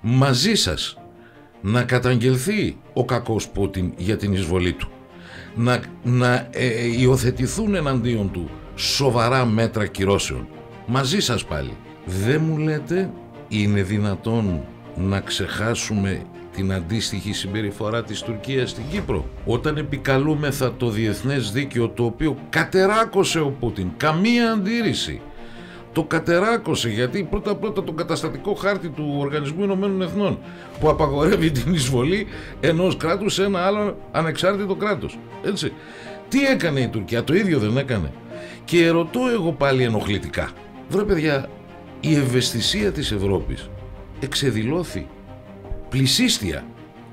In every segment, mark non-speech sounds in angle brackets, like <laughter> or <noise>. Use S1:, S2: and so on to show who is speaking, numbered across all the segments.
S1: μαζί σας να καταγγελθεί ο κακός Πούτιν για την εισβολή του, να, να ε, υιοθετηθούν εναντίον του σοβαρά μέτρα κυρώσεων. Μαζί σας πάλι. Δεν μου λέτε είναι δυνατόν να ξεχάσουμε την αντίστοιχη συμπεριφορά της Τουρκίας στην Κύπρο. Όταν επικαλούμεθα το διεθνές δίκαιο το οποίο κατεράκωσε ο Πούτιν, καμία αντίρρηση το κατεράκωσε γιατί πρώτα πρώτα τον καταστατικό χάρτη του Οργανισμού Ηνωμένων Εθνών που απαγορεύει την εισβολή ενός κράτους σε ένα άλλο ανεξάρτητο κράτος. Έτσι. Τι έκανε η Τουρκία, το ίδιο δεν έκανε. Και ερωτώ εγώ πάλι ενοχλητικά. Βρε παιδιά, η ευαισθησία της Ευρώπης εξεδηλώθη πλησίστια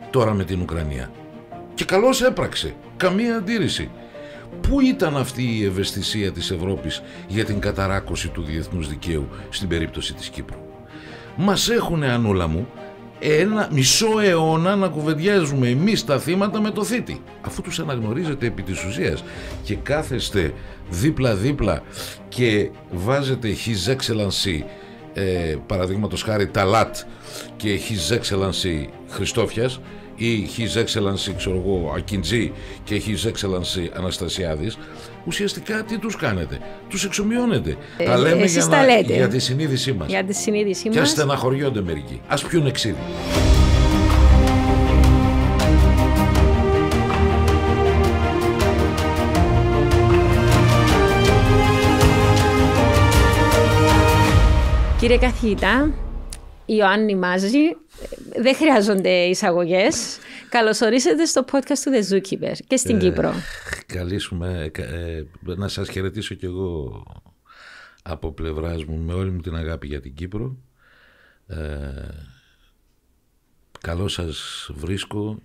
S1: τώρα με την Ουκρανία. Και καλώς έπραξε. Καμία αντίρρηση. Πού ήταν αυτή η ευαισθησία της Ευρώπης για την καταράκωση του διεθνούς δικαίου στην περίπτωση της Κύπρου. Μας έχουν ανούλα μου ένα μισό αιώνα να κουβεντιάζουμε εμείς τα θύματα με το θήτη αφού τους αναγνωρίζετε επί της ουσίας και κάθεστε δίπλα δίπλα και βάζετε His Excellency ε, παραδείγματος χάρη Ταλάτ και His Excellency Χριστόφιας ή His Excellency, ξέρω εγώ, Ακιντζή και His Excellency Αναστασιάδης, ουσιαστικά τι τους κάνετε, Τους εξομοιώνετε. Ε, τα λέμε για, τα λέτε. για τη συνείδησή μας. Για
S2: τη συνείδησή μας. Και ας
S1: στεναχωριώνται μερικοί. Ας πιούν εξίδι.
S2: Κύριε καθηγητά, Ιωάννη Μάζη. Δεν χρειάζονται εισαγωγές. Καλωσορίσατε στο podcast του The Zookeeper και στην ε, Κύπρο.
S1: Καλήσουμε. Ε, ε, να σας χαιρετήσω κι εγώ από πλευράς μου με όλη μου την αγάπη για την Κύπρο. Ε, καλό σας βρίσκω.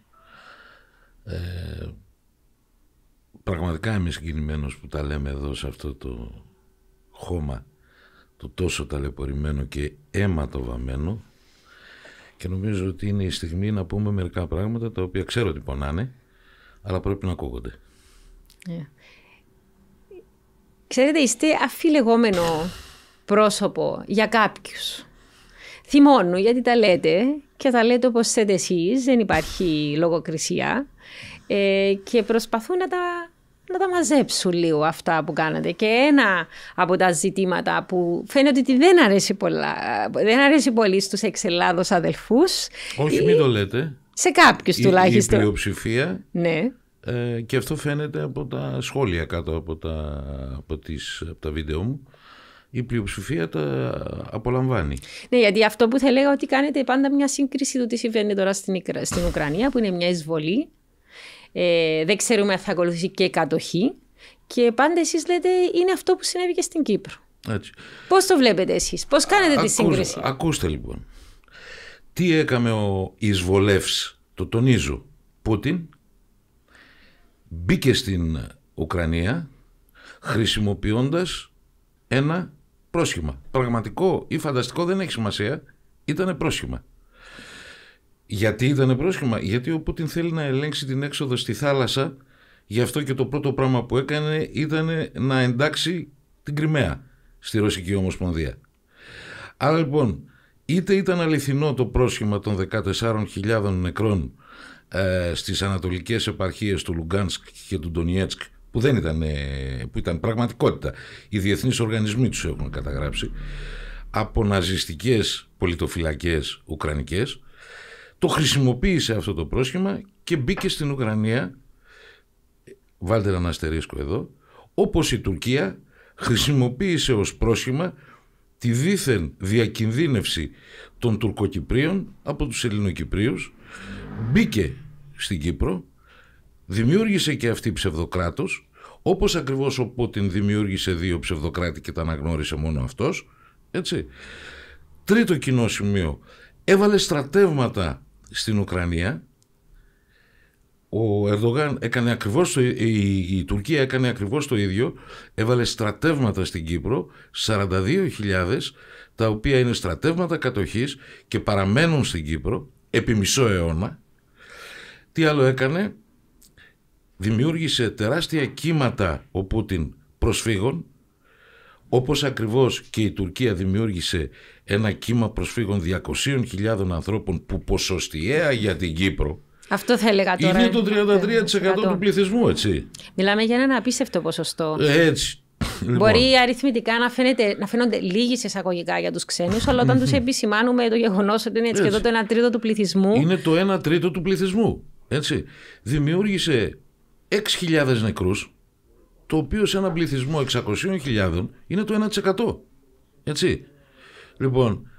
S1: πραγματικά είμαι συγκινημένος που τα λέμε εδώ σε αυτό το χώμα το τόσο ταλαιπωρημένο και αίματοβαμμένο και νομίζω ότι είναι η στιγμή να πούμε μερικά πράγματα τα οποία ξέρω ότι πονάνε αλλά πρέπει να ακούγονται. Ναι.
S2: Ξέρετε, είστε αφιλεγόμενο πρόσωπο για κάποιους. Θυμώνω γιατί τα λέτε και τα λέτε όπως θέτε εσείς, δεν υπάρχει λογοκρισία ε, και προσπαθούν να τα να τα μαζέψουν λίγο αυτά που κάνατε. Και ένα από τα ζητήματα που φαίνεται ότι δεν αρέσει, πολλά, δεν αρέσει πολύ στους εξελάδους αδελφούς.
S1: Όχι, ή... μην το λέτε.
S2: Σε κάποιους τουλάχιστον. Η
S1: πλειοψηφία. Ναι. Ε, και αυτό φαίνεται από τα σχόλια κάτω από τα, από τις, από τα βίντεο μου η πλειοψηφία τα απολαμβάνει.
S2: Ναι, γιατί αυτό που θα λέγα ότι κάνετε πάντα μια σύγκριση του τι συμβαίνει τώρα στην, στην Ουκρανία, που είναι μια εισβολή ε, δεν ξέρουμε αν θα ακολουθήσει και κατοχή. Και πάντα εσείς λέτε είναι αυτό που συνέβη και στην Κύπρο. Πώς το βλέπετε εσείς, Πώς κάνετε τη σύγκριση.
S1: Ακούστε, λοιπόν. Τι έκαμε ο εισβολεύς, το τονίζω, Πούτιν. Μπήκε στην Ουκρανία χρησιμοποιώντας ένα πρόσχημα. Πραγματικό ή φανταστικό δεν έχει σημασία. ήταν πρόσχημα. Γιατί ήταν πρόσχημα, γιατί ο Πούτιν θέλει να ελέγξει την έξοδο στη θάλασσα, γι' αυτό και το πρώτο πράγμα που έκανε ήταν να εντάξει την Κρυμαία στη Ρωσική Ομοσπονδία. Άρα λοιπόν, είτε ήταν αληθινό το πρόσχημα των 14.000 νεκρών ε, στις ανατολικές επαρχίες του Λουγκάνσκ και του Ντονιέτσκ, που δεν ήταν, ε, που ήταν πραγματικότητα. Οι διεθνείς οργανισμοί τους έχουν καταγράψει από ναζιστικές πολιτοφυλακές ουκρανικές το χρησιμοποίησε αυτό το πρόσχημα και μπήκε στην Ουκρανία, βάλτε ένα αστερίσκο εδώ, όπως η Τουρκία χρησιμοποίησε ως πρόσχημα τη δίθεν διακινδύνευση των Τουρκοκυπρίων από τους Ελληνοκυπρίους, μπήκε στην Κύπρο, δημιούργησε και αυτή ψευδοκράτος, όπως ακριβώς ο την δημιούργησε δύο ψευδοκράτη και τα αναγνώρισε μόνο αυτός, έτσι. Τρίτο κοινό σημείο, έβαλε στρατεύματα στην Ουκρανία, ο έκανε ακριβώς το, η, η Τουρκία έκανε ακριβώς το ίδιο, έβαλε στρατεύματα στην Κύπρο, 42.000, τα οποία είναι στρατεύματα κατοχής και παραμένουν στην Κύπρο επί μισό αιώνα. Τι άλλο έκανε, δημιούργησε τεράστια κύματα ο Πούτιν προσφύγων, όπως ακριβώς και η Τουρκία δημιούργησε ένα κύμα προσφύγων 200.000 ανθρώπων που ποσοστιαία για την Κύπρο
S2: αυτό θα έλεγα τώρα. Είναι το
S1: 33% του πληθυσμού, έτσι.
S2: Μιλάμε για ένα απίστευτο ποσοστό.
S1: Έτσι. Λοιπόν. Μπορεί
S2: αριθμητικά να, φαίνεται, να φαίνονται λίγοι σε εισαγωγικά για τους ξένους, αλλά όταν τους επισημάνουμε το γεγονός ότι είναι έτσι, έτσι. και το 1 τρίτο του πληθυσμού. Είναι
S1: το 1 τρίτο του πληθυσμού. Έτσι. Δημιούργησε 6.000 νεκρούς το οποίο σε έναν πληθυσμό 600.000 είναι το 1%. Έτσι. Λοιπόν,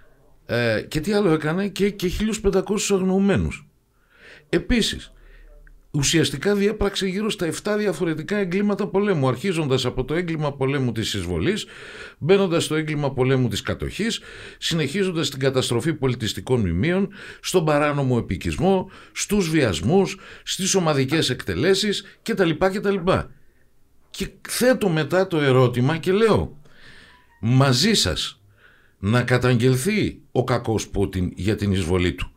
S1: ε, και τι άλλο έκανε και, και 1.500 αγνοωμένους. Επίσης, ουσιαστικά διέπραξε γύρω στα 7 διαφορετικά εγκλήματα πολέμου, αρχίζοντας από το έγκλημα πολέμου της εισβολής, μπαίνοντας στο έγκλημα πολέμου της κατοχής, συνεχίζοντας την καταστροφή πολιτιστικών μνημείων, στον παράνομο επικισμό, στους βιασμούς, στις ομαδικές εκτελέσεις κτλ. Και θέτω μετά το ερώτημα και λέω μαζί σας να καταγγελθεί ο κακός Πούτιν για την εισβολή του.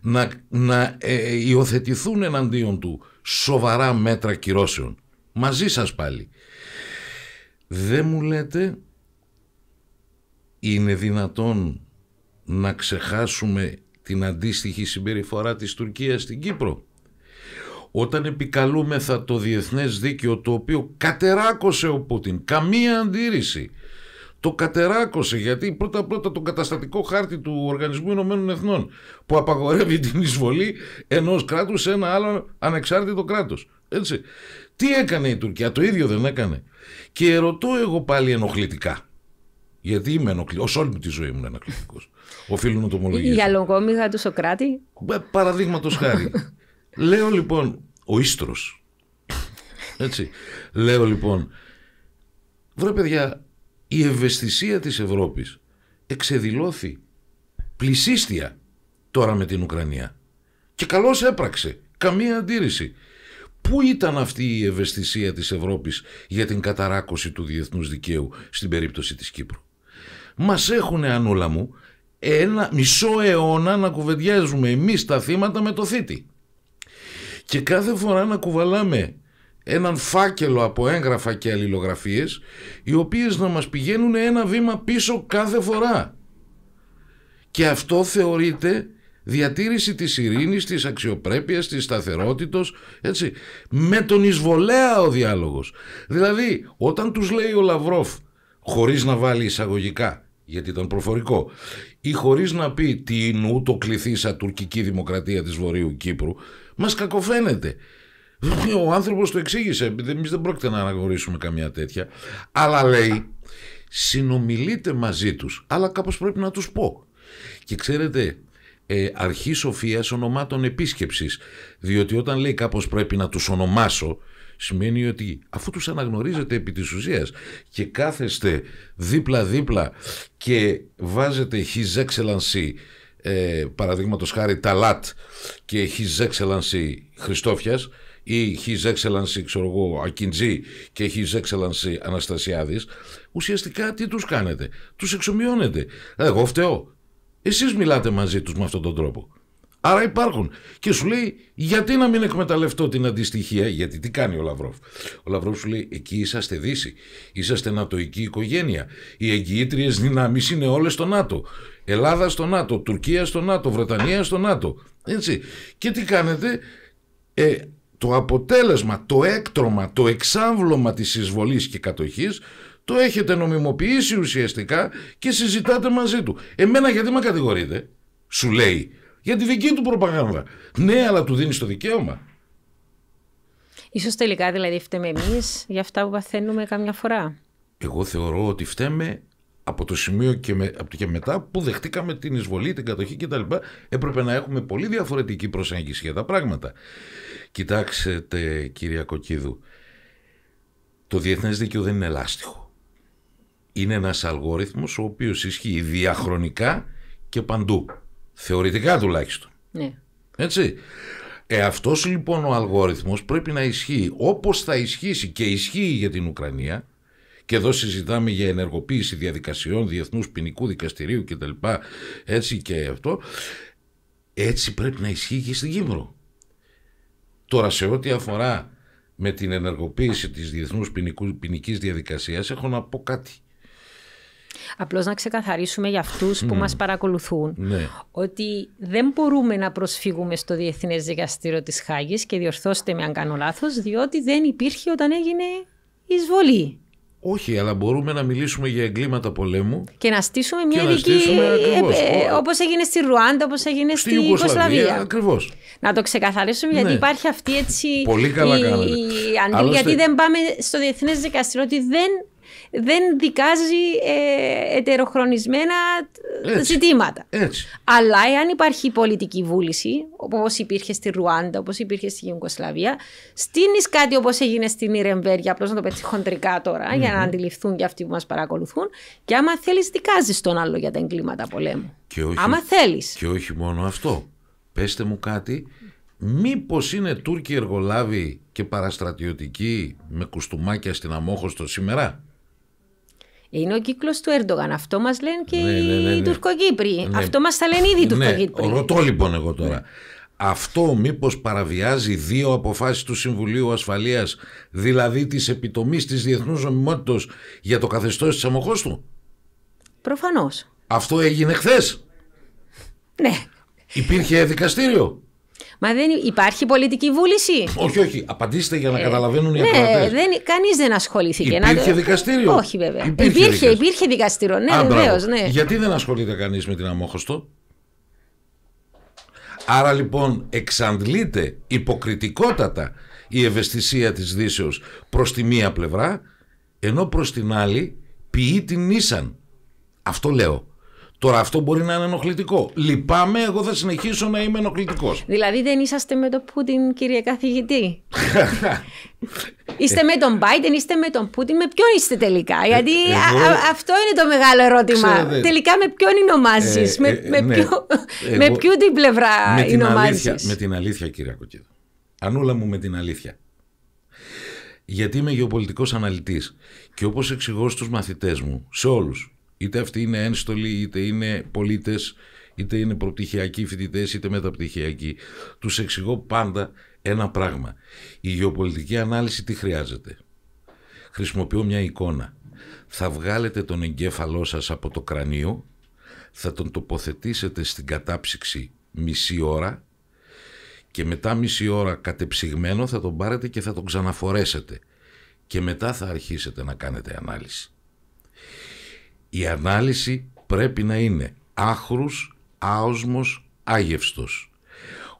S1: Να, να ε, υιοθετηθούν εναντίον του σοβαρά μέτρα κυρώσεων. Μαζί σας πάλι. Δεν μου λέτε είναι δυνατόν να ξεχάσουμε την αντίστοιχη συμπεριφορά της Τουρκίας στην Κύπρο όταν επικαλούμεθα το διεθνές δίκαιο το οποίο κατεράκωσε ο Πούτιν, καμία αντίρρηση. Το κατεράκωσε γιατί πρώτα πρώτα τον καταστατικό χάρτη του Οργανισμού Ηνωμένων Εθνών που απαγορεύει την εισβολή ενός κράτους σε ένα άλλο ανεξάρτητο κράτος. Έτσι. Τι έκανε η Τουρκία, το ίδιο δεν έκανε. Και ρωτώ εγώ πάλι ενοχλητικά. Γιατί είμαι ενοχλητικό. Ως όλη μου τη ζωή ήμουν ενοχλητικός. <laughs> Οφείλω να το ομολογήσω. Για
S2: λογόμιγα του Σοκράτη.
S1: Ε, Παραδείγματος χάρη. <laughs> Λέω λοιπόν, ο ίστρος, έτσι, λέω λοιπόν, βρε παιδιά, η ευαισθησία της Ευρώπης εξεδηλώθη πλησίστια τώρα με την Ουκρανία. Και καλώς έπραξε, καμία αντίρρηση. Πού ήταν αυτή η ευαισθησία της Ευρώπης για την καταράκωση του διεθνούς δικαίου στην περίπτωση της Κύπρου. Μας έχουνε αν μου ένα μισό αιώνα να κουβεντιάζουμε εμείς τα θύματα με το θήτη. Και κάθε φορά να κουβαλάμε έναν φάκελο από έγγραφα και αλληλογραφίες οι οποίες να μας πηγαίνουν ένα βήμα πίσω κάθε φορά. Και αυτό θεωρείται διατήρηση της ειρήνης, της αξιοπρέπειας, της σταθερότητος, έτσι, με τον εισβολέα ο διάλογος. Δηλαδή, όταν τους λέει ο Λαυρόφ, χωρίς να βάλει εισαγωγικά, γιατί ήταν προφορικό, ή χωρίς να πει τι νου το κληθήσα τουρκική δημοκρατία της Βορείου Κύπρου, Μας κακοφαίνεται. Ο άνθρωπος το εξήγησε, εμείς δεν πρόκειται να αναγνωρίσουμε καμία τέτοια. Αλλά λέει, συνομιλείτε μαζί τους, αλλά κάπως πρέπει να τους πω. Και ξέρετε, ε, αρχή σοφίας ονομάτων επίσκεψης, Διότι όταν λέει κάπως πρέπει να τους ονομάσω, σημαίνει ότι αφού τους αναγνωρίζετε επί της ουσίας και κάθεστε δίπλα-δίπλα και βάζετε his excellency ε, παραδείγματος χάρη Ταλάτ και His Excellency Χριστόφιας ή His Excellency ξέρω εγώ, Ακιντζή και His Excellency Αναστασιάδης ουσιαστικά τι τους κάνετε τους εξομοιώνετε εγώ φταίω εσείς μιλάτε μαζί τους με αυτόν τον τρόπο Άρα υπάρχουν. Και σου λέει, γιατί να μην εκμεταλλευτώ την αντιστοιχία, γιατί τι κάνει ο Λαυρόφ. Ο Λαυρόφ σου λέει, εκεί είσαστε Δύση, είσαστε νατοϊκή οικογένεια. Οι εγγυήτριες δυνάμεις είναι όλες στο ΝΑΤΟ. Ελλάδα στο ΝΑΤΟ, Τουρκία στο ΝΑΤΟ, Βρετανία στο ΝΑΤΟ. Έτσι. Και τι κάνετε, ε, το αποτέλεσμα, το έκτρωμα, το εξάμβλωμα της εισβολής και κατοχής το έχετε νομιμοποιήσει ουσιαστικά και συζητάτε μαζί του. Εμένα γιατί με κατηγορείτε, σου λέει για τη δική του προπαγάνδα. Ναι, αλλά του δίνεις το δικαίωμα.
S2: Ίσως τελικά δηλαδή φταίμε εμείς για αυτά που παθαίνουμε καμιά φορά.
S1: Εγώ θεωρώ ότι φταίμε από το σημείο και, με, από το και μετά που δεχτήκαμε την εισβολή, την κατοχή κτλ. Έπρεπε να έχουμε πολύ διαφορετική προσέγγιση για τα πράγματα. Κοιτάξτε κυρία Κοκίδου. το διεθνές δίκαιο δεν είναι ελάστιχο. Είναι ένας αλγόριθμος ο οποίος ισχύει διαχρονικά και παντού. Θεωρητικά τουλάχιστον. Ναι. Έτσι. Ε, αυτός λοιπόν ο αλγόριθμος πρέπει να ισχύει όπως θα ισχύσει και ισχύει για την Ουκρανία και εδώ συζητάμε για ενεργοποίηση διαδικασιών διεθνούς ποινικού δικαστηρίου κτλ. έτσι και αυτό έτσι πρέπει να ισχύει και στην Κύπρο. Τώρα σε ό,τι αφορά με την ενεργοποίηση της διεθνούς ποινικής διαδικασίας έχω να πω κάτι.
S2: Απλώς να ξεκαθαρίσουμε για αυτούς που μας παρακολουθούν ναι. ότι δεν μπορούμε να προσφύγουμε στο Διεθνές Δικαστήριο της Χάγης και διορθώστε με αν κάνω λάθος, διότι δεν υπήρχε όταν έγινε εισβολή.
S1: Όχι, αλλά μπορούμε να μιλήσουμε για εγκλήματα πολέμου.
S2: Και να στήσουμε μια ειδική. Ε, ε, ε, όπως Όπω έγινε στη Ρουάντα, όπως έγινε στη, Να το ξεκαθαρίσουμε, γιατί ναι. υπάρχει αυτή έτσι. η... αντίληψη. Γιατί δεν πάμε στο Διεθνές Δικαστήριο, ότι δεν δεν δικάζει ε, ετεροχρονισμένα ε, έτσι, ζητήματα. Έτσι. Αλλά εάν υπάρχει πολιτική βούληση, όπως υπήρχε στη Ρουάντα, όπως υπήρχε στη Γιουγκοσλαβία, στείνεις κάτι όπως έγινε στην Ιρεμβέργη, απλώς να το πετσει χοντρικα χοντρικά για να αντιληφθούν και αυτοί που μας παρακολουθούν. Και άμα θέλεις, δικάζεις τον άλλο για τα εγκλήματα πολέμου. Και όχι, άμα θέλεις.
S1: Και όχι μόνο αυτό. Πέστε μου κάτι, μήπως είναι Τούρκοι εργολάβοι και παραστρατιωτικοί με κουστούμάκια στην αμόχωστο σήμερα.
S2: Είναι ο κύκλος του Έρντογαν. Αυτό μας λένε και ναι, ναι, ναι, οι ναι. Τουρκοκύπροι. Ναι. Αυτό μας τα λένε ήδη οι ναι, Τουρκοκύπροι. Ρωτώ
S1: λοιπόν εγώ τώρα. Αυτό μήπως παραβιάζει δύο αποφάσεις του Συμβουλίου Ασφαλείας, δηλαδή τη επιτομής της διεθνούς νομιμότητας για το καθεστώς της του. Προφανώς. Αυτό έγινε χθες. Ναι. Υπήρχε δικαστήριο.
S2: Μα δεν υπάρχει πολιτική βούληση. Όχι,
S1: όχι. Απαντήστε για να ε, καταλαβαίνουν οι ναι, Δεν,
S2: κανείς δεν ασχολήθηκε. Υπήρχε δικαστήριο. Όχι βέβαια. Υπήρχε, υπήρχε, δικαστήριο. Ναι, βεβαίως. ναι.
S1: Γιατί δεν ασχολείται κανείς με την αμόχωστο. Άρα λοιπόν εξαντλείται υποκριτικότατα η ευαισθησία της Δύσεως προς τη μία πλευρά ενώ προς την άλλη ποιεί την Ίσαν. Αυτό λέω. Τώρα αυτό μπορεί να είναι ενοχλητικό. Λυπάμαι, εγώ θα συνεχίσω να είμαι ενοχλητικός.
S2: Δηλαδή δεν είσαστε με τον Πούτιν, κύριε καθηγητή. <laughs> είστε με τον Biden, είστε με τον Πούτιν, με ποιον είστε τελικά. Ε, Γιατί ε, αυτό είναι το μεγάλο ερώτημα. Τελικά με ποιον είναι ε, με, ε, με ναι. ποιον την πλευρά ονομάζει. Με
S1: την αλήθεια, κύριε Κοκκίδα. Ανούλα μου με την αλήθεια. Γιατί είμαι γεωπολιτικός αναλυτής και όπως εξηγώ στους μαθητές μου, σε όλους, Είτε αυτοί είναι ένστολοι, είτε είναι πολίτες, είτε είναι προπτυχιακοί φοιτητές, είτε μεταπτυχιακοί. Τους εξηγώ πάντα ένα πράγμα. Η γεωπολιτική ανάλυση τι χρειάζεται. Χρησιμοποιώ μια εικόνα. Θα βγάλετε τον εγκέφαλό σας από το κρανίο, θα τον τοποθετήσετε στην κατάψυξη μισή ώρα και μετά μισή ώρα κατεψυγμένο θα τον πάρετε και θα τον ξαναφορέσετε και μετά θα αρχίσετε να κάνετε ανάλυση η ανάλυση πρέπει να είναι άχρους, άοσμος, άγευστος.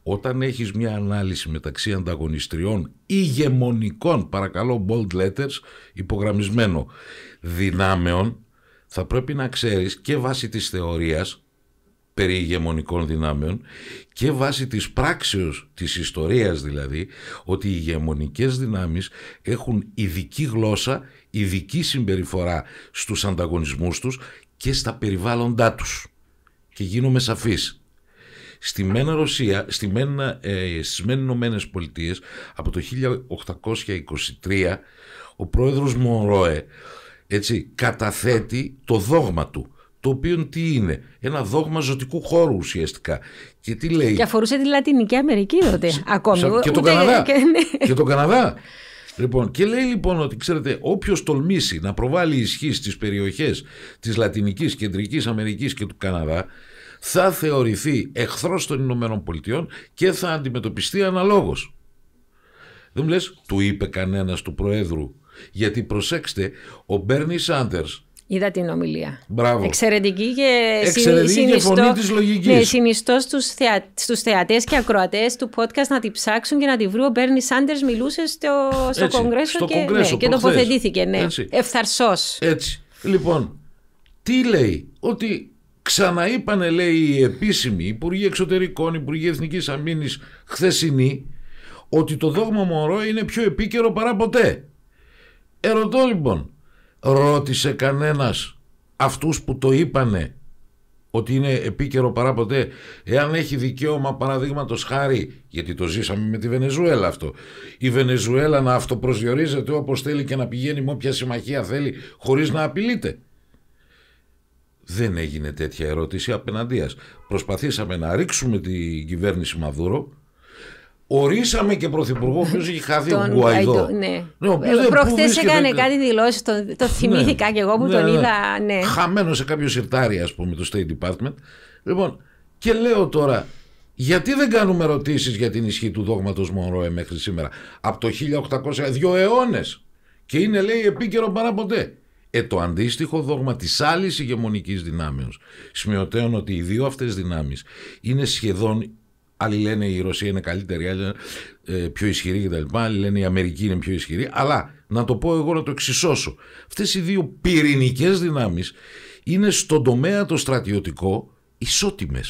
S1: Όταν έχεις μια ανάλυση μεταξύ ανταγωνιστριών ηγεμονικών, παρακαλώ bold letters, υπογραμμισμένο δυνάμεων, θα πρέπει να ξέρεις και βάσει της θεωρίας περί ηγεμονικών δυνάμεων και βάσει της πράξεως της ιστορίας δηλαδή ότι οι ηγεμονικές δυνάμεις έχουν ειδική γλώσσα ειδική συμπεριφορά στους ανταγωνισμούς τους και στα περιβάλλοντά τους. Και γίνομαι σαφής. Στη μένα Ρωσία, στη μένα, ε, στις μένα Ηνωμένες Πολιτείες από το 1823 ο πρόεδρος Μονρόε έτσι, καταθέτει το δόγμα του το οποίο τι είναι, ένα δόγμα ζωτικού χώρου ουσιαστικά. Και τι λέει. Και
S2: αφορούσε τη Λατινική Αμερική τότε, ακόμη. Και τον ναι. και
S1: τον Καναδά. Λοιπόν, και λέει λοιπόν ότι ξέρετε, όποιος τολμήσει να προβάλλει ισχύ στις περιοχές της Λατινικής, Κεντρικής Αμερικής και του Καναδά, θα θεωρηθεί εχθρός των Ηνωμένων Πολιτειών και θα αντιμετωπιστεί αναλόγως. Δεν μου λες, του είπε κανένας του Προέδρου. Γιατί προσέξτε, ο Μπέρνι Σάντερ
S2: Είδα την ομιλία. Μπράβο. Εξαιρετική και, Εξαιρετική φωνή της λογικής. Ναι, συνιστώ στους, στους θεατές και ακροατές του podcast να τη ψάξουν και να τη βρουν. Ο Μπέρνι Σάντερς μιλούσε στο, στο κογκρέσο, και, ναι, και τοποθετήθηκε. Ναι. Έτσι.
S1: Έτσι. Λοιπόν, τι λέει. Ότι ξαναείπανε λέει οι επίσημοι Υπουργοί Εξωτερικών, Υπουργοί Εθνικής Αμήνης χθεσινή ότι το δόγμα Μωρό είναι πιο επίκαιρο παρά ποτέ. Ερωτώ λοιπόν, ρώτησε κανένας αυτούς που το είπανε ότι είναι επίκαιρο παρά ποτέ, εάν έχει δικαίωμα παραδείγματος χάρη, γιατί το ζήσαμε με τη Βενεζουέλα αυτό, η Βενεζουέλα να αυτοπροσδιορίζεται όπως θέλει και να πηγαίνει με όποια συμμαχία θέλει, χωρίς να απειλείται. Δεν έγινε τέτοια ερώτηση απέναντίας. Προσπαθήσαμε να ρίξουμε την κυβέρνηση Μαδούρο, Ορίσαμε και πρωθυπουργό, ο οποίος είχε χάθει τον, ο Ναι. ναι Προχθέ έκανε κάτι
S2: δηλώσεις, το, το ναι. θυμήθηκα και εγώ που ναι, τον ναι. είδα. Ναι.
S1: Χαμένο σε κάποιο σιρτάρι, ας πούμε, το State Department. Λοιπόν, και λέω τώρα, γιατί δεν κάνουμε ερωτήσεις για την ισχύ του δόγματος Μονρόε μέχρι σήμερα, από το 1800, δύο αιώνες. Και είναι, λέει, επίκαιρο παρά ποτέ. Ε, το αντίστοιχο δόγμα της άλλης ηγεμονικής δυνάμεως. Σημειωτέων ότι οι δύο αυτές δυνάμεις είναι σχεδόν Άλλοι λένε η Ρωσία είναι καλύτερη, άλλοι λένε ε, πιο ισχυρή κτλ. Άλλοι λένε η Αμερική είναι πιο ισχυρή. Αλλά να το πω εγώ να το εξισώσω. Αυτές οι δύο πυρηνικές δυνάμεις είναι στον τομέα το στρατιωτικό ισότιμες.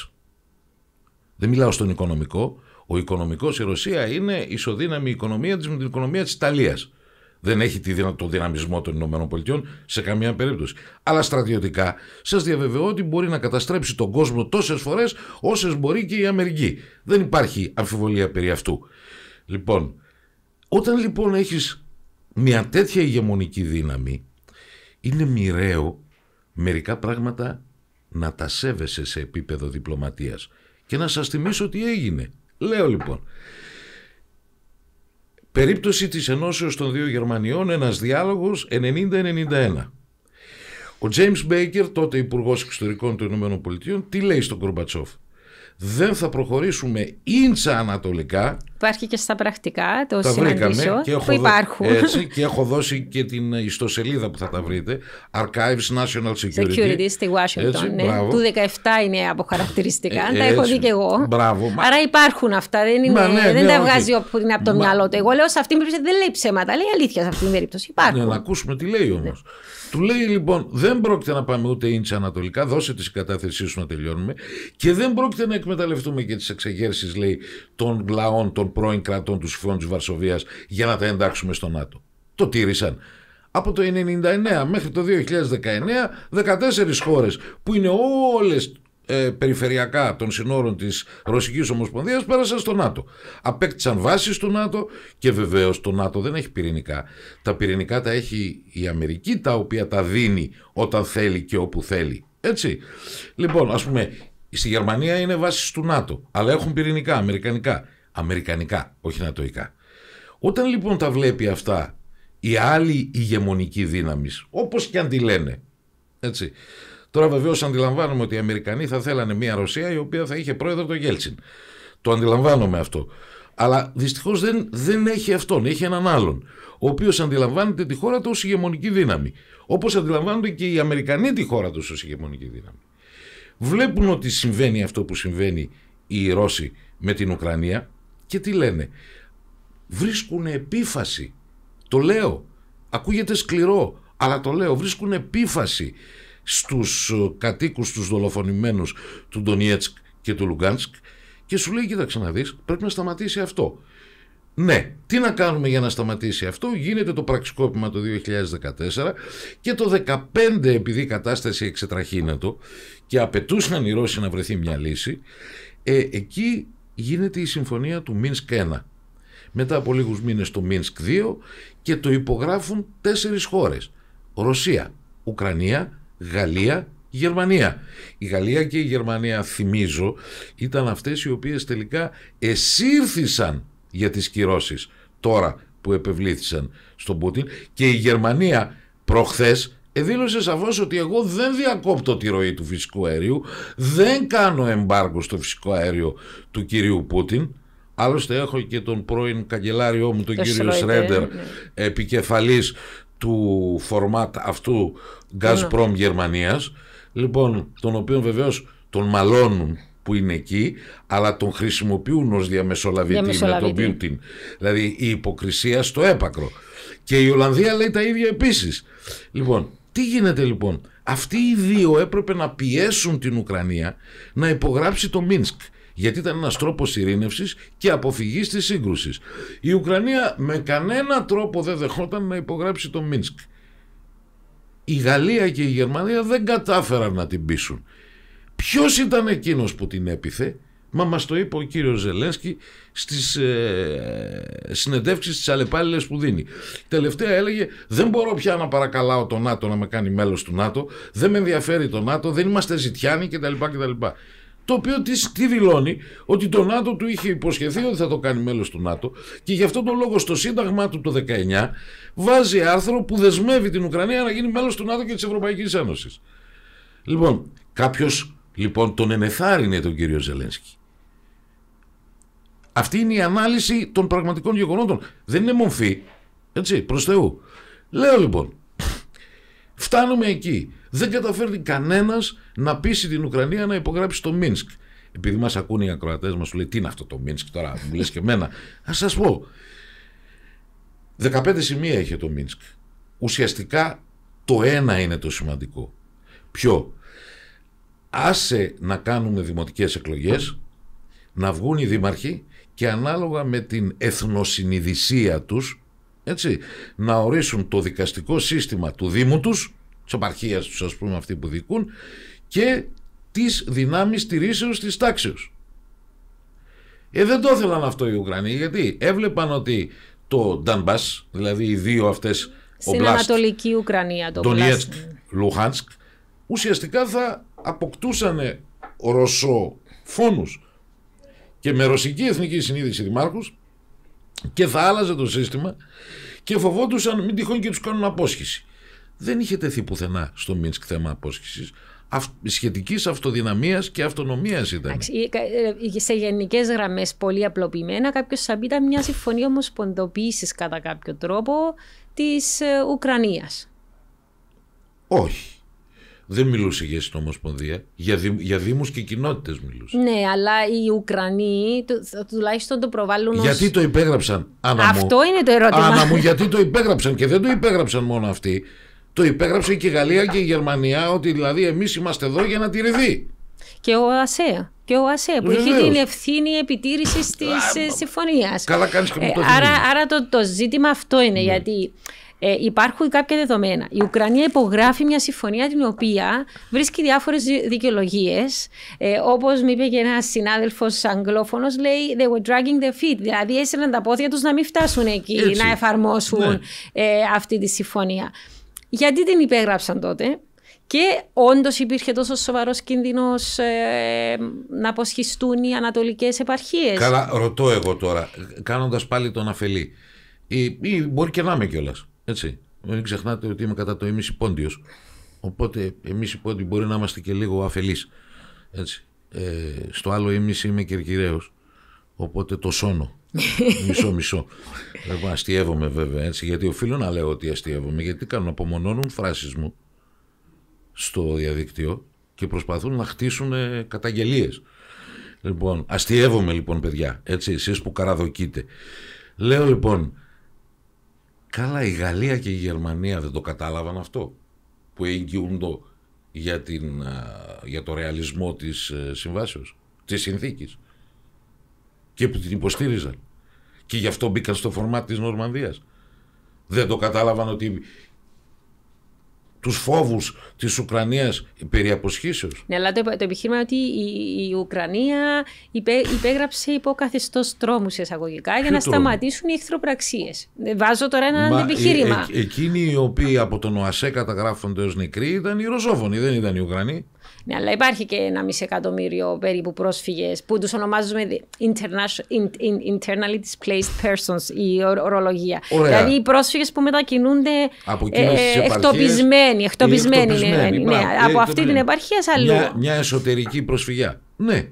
S1: Δεν μιλάω στον οικονομικό. Ο οικονομικός, η Ρωσία είναι ισοδύναμη οικονομία της με την οικονομία της Ιταλίας δεν έχει το δυναμισμό των ΗΠΑ σε καμία περίπτωση. Αλλά στρατιωτικά σας διαβεβαιώ ότι μπορεί να καταστρέψει τον κόσμο τόσες φορές όσες μπορεί και η Αμερική. Δεν υπάρχει αμφιβολία περί αυτού. Λοιπόν, όταν λοιπόν έχεις μια τέτοια ηγεμονική δύναμη, είναι μοιραίο μερικά πράγματα να τα σέβεσαι σε επίπεδο διπλωματίας. Και να σας θυμίσω τι έγινε. Λέω λοιπόν, Περίπτωση της ενώσεως των δύο Γερμανιών, ένας διάλογος 90-91. Ο James Μπέικερ, τότε Υπουργός Εξωτερικών των ΗΠΑ, τι λέει στον Κορμπατσόφ δεν θα προχωρήσουμε ίντσα ανατολικά.
S2: Υπάρχει και στα πρακτικά το τα συναντήσω και που υπάρχουν. Έτσι, και
S1: έχω δώσει και την ιστοσελίδα που θα τα βρείτε. Archives National Security. Security στη Washington. Έτσι, ναι. Του
S2: 17 είναι από χαρακτηριστικά ε, τα έχω δει και εγώ.
S1: Μπράβο, μα... Άρα
S2: υπάρχουν αυτά. Δεν, είναι, μα, ναι, δεν ναι, τα βγάζει από το μα... μυαλό του. Εγώ λέω σε αυτήν την περίπτωση δεν λέει ψέματα. Λέει αλήθεια σε αυτήν την περίπτωση. Υπάρχουν. Ναι, να
S1: ακούσουμε τι λέει όμως. Ναι. Του λέει λοιπόν, δεν πρόκειται να πάμε ούτε ίντσα ανατολικά, δώσε τη συγκατάθεσή σου να τελειώνουμε και δεν πρόκειται να εκμεταλλευτούμε και τις εξεγέρσεις, λέει, των λαών των πρώην κρατών του συμφώνου της Βαρσοβίας για να τα εντάξουμε στο ΝΑΤΟ. Το τήρησαν. Από το 1999 μέχρι το 2019, 14 χώρες που είναι όλες ε, περιφερειακά των συνόρων της Ρωσικής Ομοσπονδίας, πέρασαν στο ΝΑΤΟ. Απέκτησαν βάσεις του ΝΑΤΟ και βεβαίως το ΝΑΤΟ δεν έχει πυρηνικά. Τα πυρηνικά τα έχει η Αμερική, τα οποία τα δίνει όταν θέλει και όπου θέλει. Έτσι. Λοιπόν, ας πούμε, στη Γερμανία είναι βάσεις του ΝΑΤΟ, αλλά έχουν πυρηνικά, αμερικανικά. Αμερικανικά, όχι νατοϊκά. Όταν λοιπόν τα βλέπει αυτά η άλλη ηγεμονική δύναμη, όπως και αν τη λένε, έτσι, Τώρα βεβαίως αντιλαμβάνομαι ότι οι Αμερικανοί θα θέλανε μια Ρωσία η οποία θα είχε πρόεδρο τον Γέλτσιν. Το αντιλαμβάνομαι αυτό. Αλλά δυστυχώς δεν, δεν έχει αυτόν, έχει έναν άλλον, ο οποίος αντιλαμβάνεται τη χώρα του ως ηγεμονική δύναμη. Όπως αντιλαμβάνονται και οι Αμερικανοί τη χώρα τους ως ηγεμονική δύναμη. Βλέπουν ότι συμβαίνει αυτό που συμβαίνει η Ρώσοι με την Ουκρανία και τι λένε. Βρίσκουν επίφαση. Το λέω. Ακούγεται σκληρό, αλλά το λέω. Βρίσκουν επίφαση στους ε, κατοίκους τους δολοφονημένους του Ντονιέτσκ και του Λουγκάνσκ και σου λέει κοίταξε να δεις πρέπει να σταματήσει αυτό. Ναι, τι να κάνουμε για να σταματήσει αυτό. Γίνεται το πραξικόπημα το 2014 και το 2015 επειδή η κατάσταση εξετραχύνεται και απαιτούσαν οι Ρώσοι να βρεθεί μια λύση ε, εκεί γίνεται η συμφωνία του Μίνσκ 1. Μετά από λίγους μήνες το Μίνσκ 2 και το υπογράφουν τέσσερις χώρες. Ρωσία, Ουκρανία, Γαλλία, Γερμανία. Η Γαλλία και η Γερμανία, θυμίζω, ήταν αυτές οι οποίες τελικά εσύρθησαν για τις κυρώσεις τώρα που επευλήθησαν στον Πούτιν και η Γερμανία προχθές δήλωσε σαφώς ότι εγώ δεν διακόπτω τη ροή του φυσικού αερίου, δεν κάνω εμπάργκο στο φυσικό αέριο του κυρίου Πούτιν, Άλλωστε έχω και τον πρώην καγκελάριό μου, τον το κύριο Σρέντερ, ναι. επικεφαλής του φορμάτ αυτού Gazprom ναι. Γερμανίας, λοιπόν, τον οποίο βεβαίως τον μαλώνουν που είναι εκεί, αλλά τον χρησιμοποιούν ως διαμεσολαβητή, διαμεσολαβητή. με τον Πιούτιν Δηλαδή η υποκρισία στο έπακρο. Και η Ολλανδία λέει τα ίδια επίσης. Λοιπόν, τι γίνεται λοιπόν. Αυτοί οι δύο έπρεπε να πιέσουν την Ουκρανία να υπογράψει το Μίνσκ γιατί ήταν ένας τρόπος ειρήνευσης και αποφυγής της σύγκρουσης. Η Ουκρανία με κανένα τρόπο δεν δεχόταν να υπογράψει το Μίνσκ. Η Γαλλία και η Γερμανία δεν κατάφεραν να την πείσουν. Ποιος ήταν εκείνος που την έπιθε, μα μας το είπε ο κύριος Ζελένσκι στις ε, συνεντεύξεις τις που δίνει. Τελευταία έλεγε δεν μπορώ πια να παρακαλάω τον ΝΑΤΟ να με κάνει μέλος του ΝΑΤΟ, δεν με ενδιαφέρει το ΝΑΤΟ, δεν είμαστε ζητιάνοι κτλ. κτλ. Το οποίο τι δηλώνει ότι το ΝΑΤΟ του είχε υποσχεθεί ότι θα το κάνει μέλος του ΝΑΤΟ και γι' αυτόν τον λόγο στο Σύνταγμά του το 19 βάζει άρθρο που δεσμεύει την Ουκρανία να γίνει μέλος του ΝΑΤΟ και της Ευρωπαϊκής Ένωσης. Λοιπόν, κάποιος λοιπόν τον ενεθάρρυνε τον κύριο Ζελένσκι. Αυτή είναι η ανάλυση των πραγματικών γεγονότων. Δεν είναι μορφή. Έτσι, προς Θεού. Λέω λοιπόν, <sniffs> φτάνουμε εκεί δεν καταφέρνει κανένας να πείσει την Ουκρανία να υπογράψει το Μίνσκ. Επειδή μας ακούνε οι ακροατές μας, σου λέει τι είναι αυτό το Μίνσκ τώρα, μου λες και εμένα. Ας σας πω. 15 σημεία είχε το Μίνσκ. Ουσιαστικά το ένα είναι το σημαντικό. Ποιο. Άσε να κάνουμε δημοτικές εκλογές, να βγουν οι δήμαρχοι και ανάλογα με την εθνοσυνειδησία τους, έτσι, να ορίσουν το δικαστικό σύστημα του Δήμου τους τη επαρχία τους, ας πούμε, αυτοί που δικούν, και τις δυνάμεις στηρίσεω της τάξεως. Ε, δεν το ήθελαν αυτό οι Ουκρανοί, γιατί έβλεπαν ότι το Ντανμπάς, δηλαδή οι δύο αυτές. Στην
S2: Ανατολική Ουκρανία το Ντονιέτσκ,
S1: Λουχάνσκ, ουσιαστικά θα αποκτούσαν ρωσοφόνους και με ρωσική εθνική συνείδηση Δημάρχους, και θα άλλαζε το σύστημα και φοβόντουσαν μην τυχόν και τους κάνουν απόσχηση δεν είχε τεθεί πουθενά στο Μίνσκ θέμα απόσχηση. Σχετικής αυτοδυναμίας και αυτονομίας ήταν.
S2: Ε, σε γενικές γραμμές, πολύ απλοποιημένα, κάποιος μπει. ήταν μια συμφωνία ομοσπονδοποίησης κατά κάποιο τρόπο της ε, Ουκρανίας.
S1: Όχι. Δεν μιλούσε για συνομοσπονδία. Για, δη, για δήμους και κοινότητες μιλούσε.
S2: Ναι, αλλά οι Ουκρανοί το, τουλάχιστον το προβάλλουν. Ως... Γιατί
S1: το υπέγραψαν, Αυτό είναι το ερώτημα. Άννα γιατί το υπέγραψαν και δεν το υπέγραψαν μόνο αυτοί. Το υπέγραψε και η Γαλλία και η Γερμανία ότι δηλαδή εμείς είμαστε εδώ για να τηρηθεί.
S2: Και ο ΑΣΕΑ. Και ο ΑΣΕ που έχει την ευθύνη επιτήρησης της ε, συμφωνίας. Καλά κάνεις και με το Άρα, άρα το, ζήτημα αυτό είναι, ναι. γιατί ε, υπάρχουν κάποια δεδομένα. Η Ουκρανία υπογράφει μια συμφωνία την οποία βρίσκει διάφορες δικαιολογίες. Ε, Όπως μου είπε και ένας συνάδελφος Αγγλόφωνος, λέει They were dragging their feet. Δηλαδή έσυναν τα πόδια τους να μην φτάσουν εκεί, Έτσι. να εφαρμόσουν ναι. Ε, αυτή τη συμφωνία γιατί την υπέγραψαν τότε. Και όντως υπήρχε τόσο σοβαρός κίνδυνος ε, να αποσχιστούν οι ανατολικές επαρχίες. Καλά,
S1: ρωτώ εγώ τώρα, κάνοντας πάλι τον αφελή. Ή, μπορεί και να είμαι κιόλας. Έτσι. Μην ξεχνάτε ότι είμαι κατά το εμεί πόντιος Οπότε εμείς οι πόντιοι μπορεί να είμαστε και λίγο αφελείς. Ε, στο άλλο εμεί είμαι κερκυραίος Οπότε το σώνο. Μισό-μισό. Εγώ αστείευομαι βέβαια έτσι, γιατί οφείλω να λέω ότι αστείευομαι, γιατί κάνουν απομονώνουν φράσεις μου στο διαδίκτυο και προσπαθούν να χτίσουν ε, καταγγελίες. Λοιπόν, αστείευομαι λοιπόν, παιδιά, έτσι, εσείς που καραδοκείτε. Λέω λοιπόν, καλά, η Γαλλία και η Γερμανία δεν το κατάλαβαν αυτό που εγγυούνται για, για το ρεαλισμό της ε, συμβάσεως, της συνθήκης και που την υποστήριζαν. Και γι' αυτό μπήκαν στο φορμάτι της Νορμανδίας. Δεν το κατάλαβαν ότι τους φόβους της Ουκρανίας περί αποσχήσεως.
S2: Ναι, αλλά το, επιχείρημα είναι ότι η, η Ουκρανία υπέ, υπέγραψε υπό τρόμου σε εισαγωγικά για να σταματήσουν οι εχθροπραξίες. Ε, βάζω τώρα ένα Μα, ε, επιχείρημα. Ε,
S1: εκείνοι οι οποίοι από τον ΟΑΣΕ καταγράφονται ως νεκροί ήταν οι Ρωσόφωνοι, δεν ήταν οι Ουκρανοί.
S2: Ναι, αλλά υπάρχει και ένα μισό εκατομμύριο περίπου πρόσφυγες που τους ονομάζουμε internally displaced persons, η ορολογία. Δηλαδή οι πρόσφυγες που μετακινούνται ε, ε, εκτοπισμένοι. εκτοπισμένοι ναι, ναι από αυτή την επαρχία
S1: Μια, εσωτερική προσφυγιά. Ναι.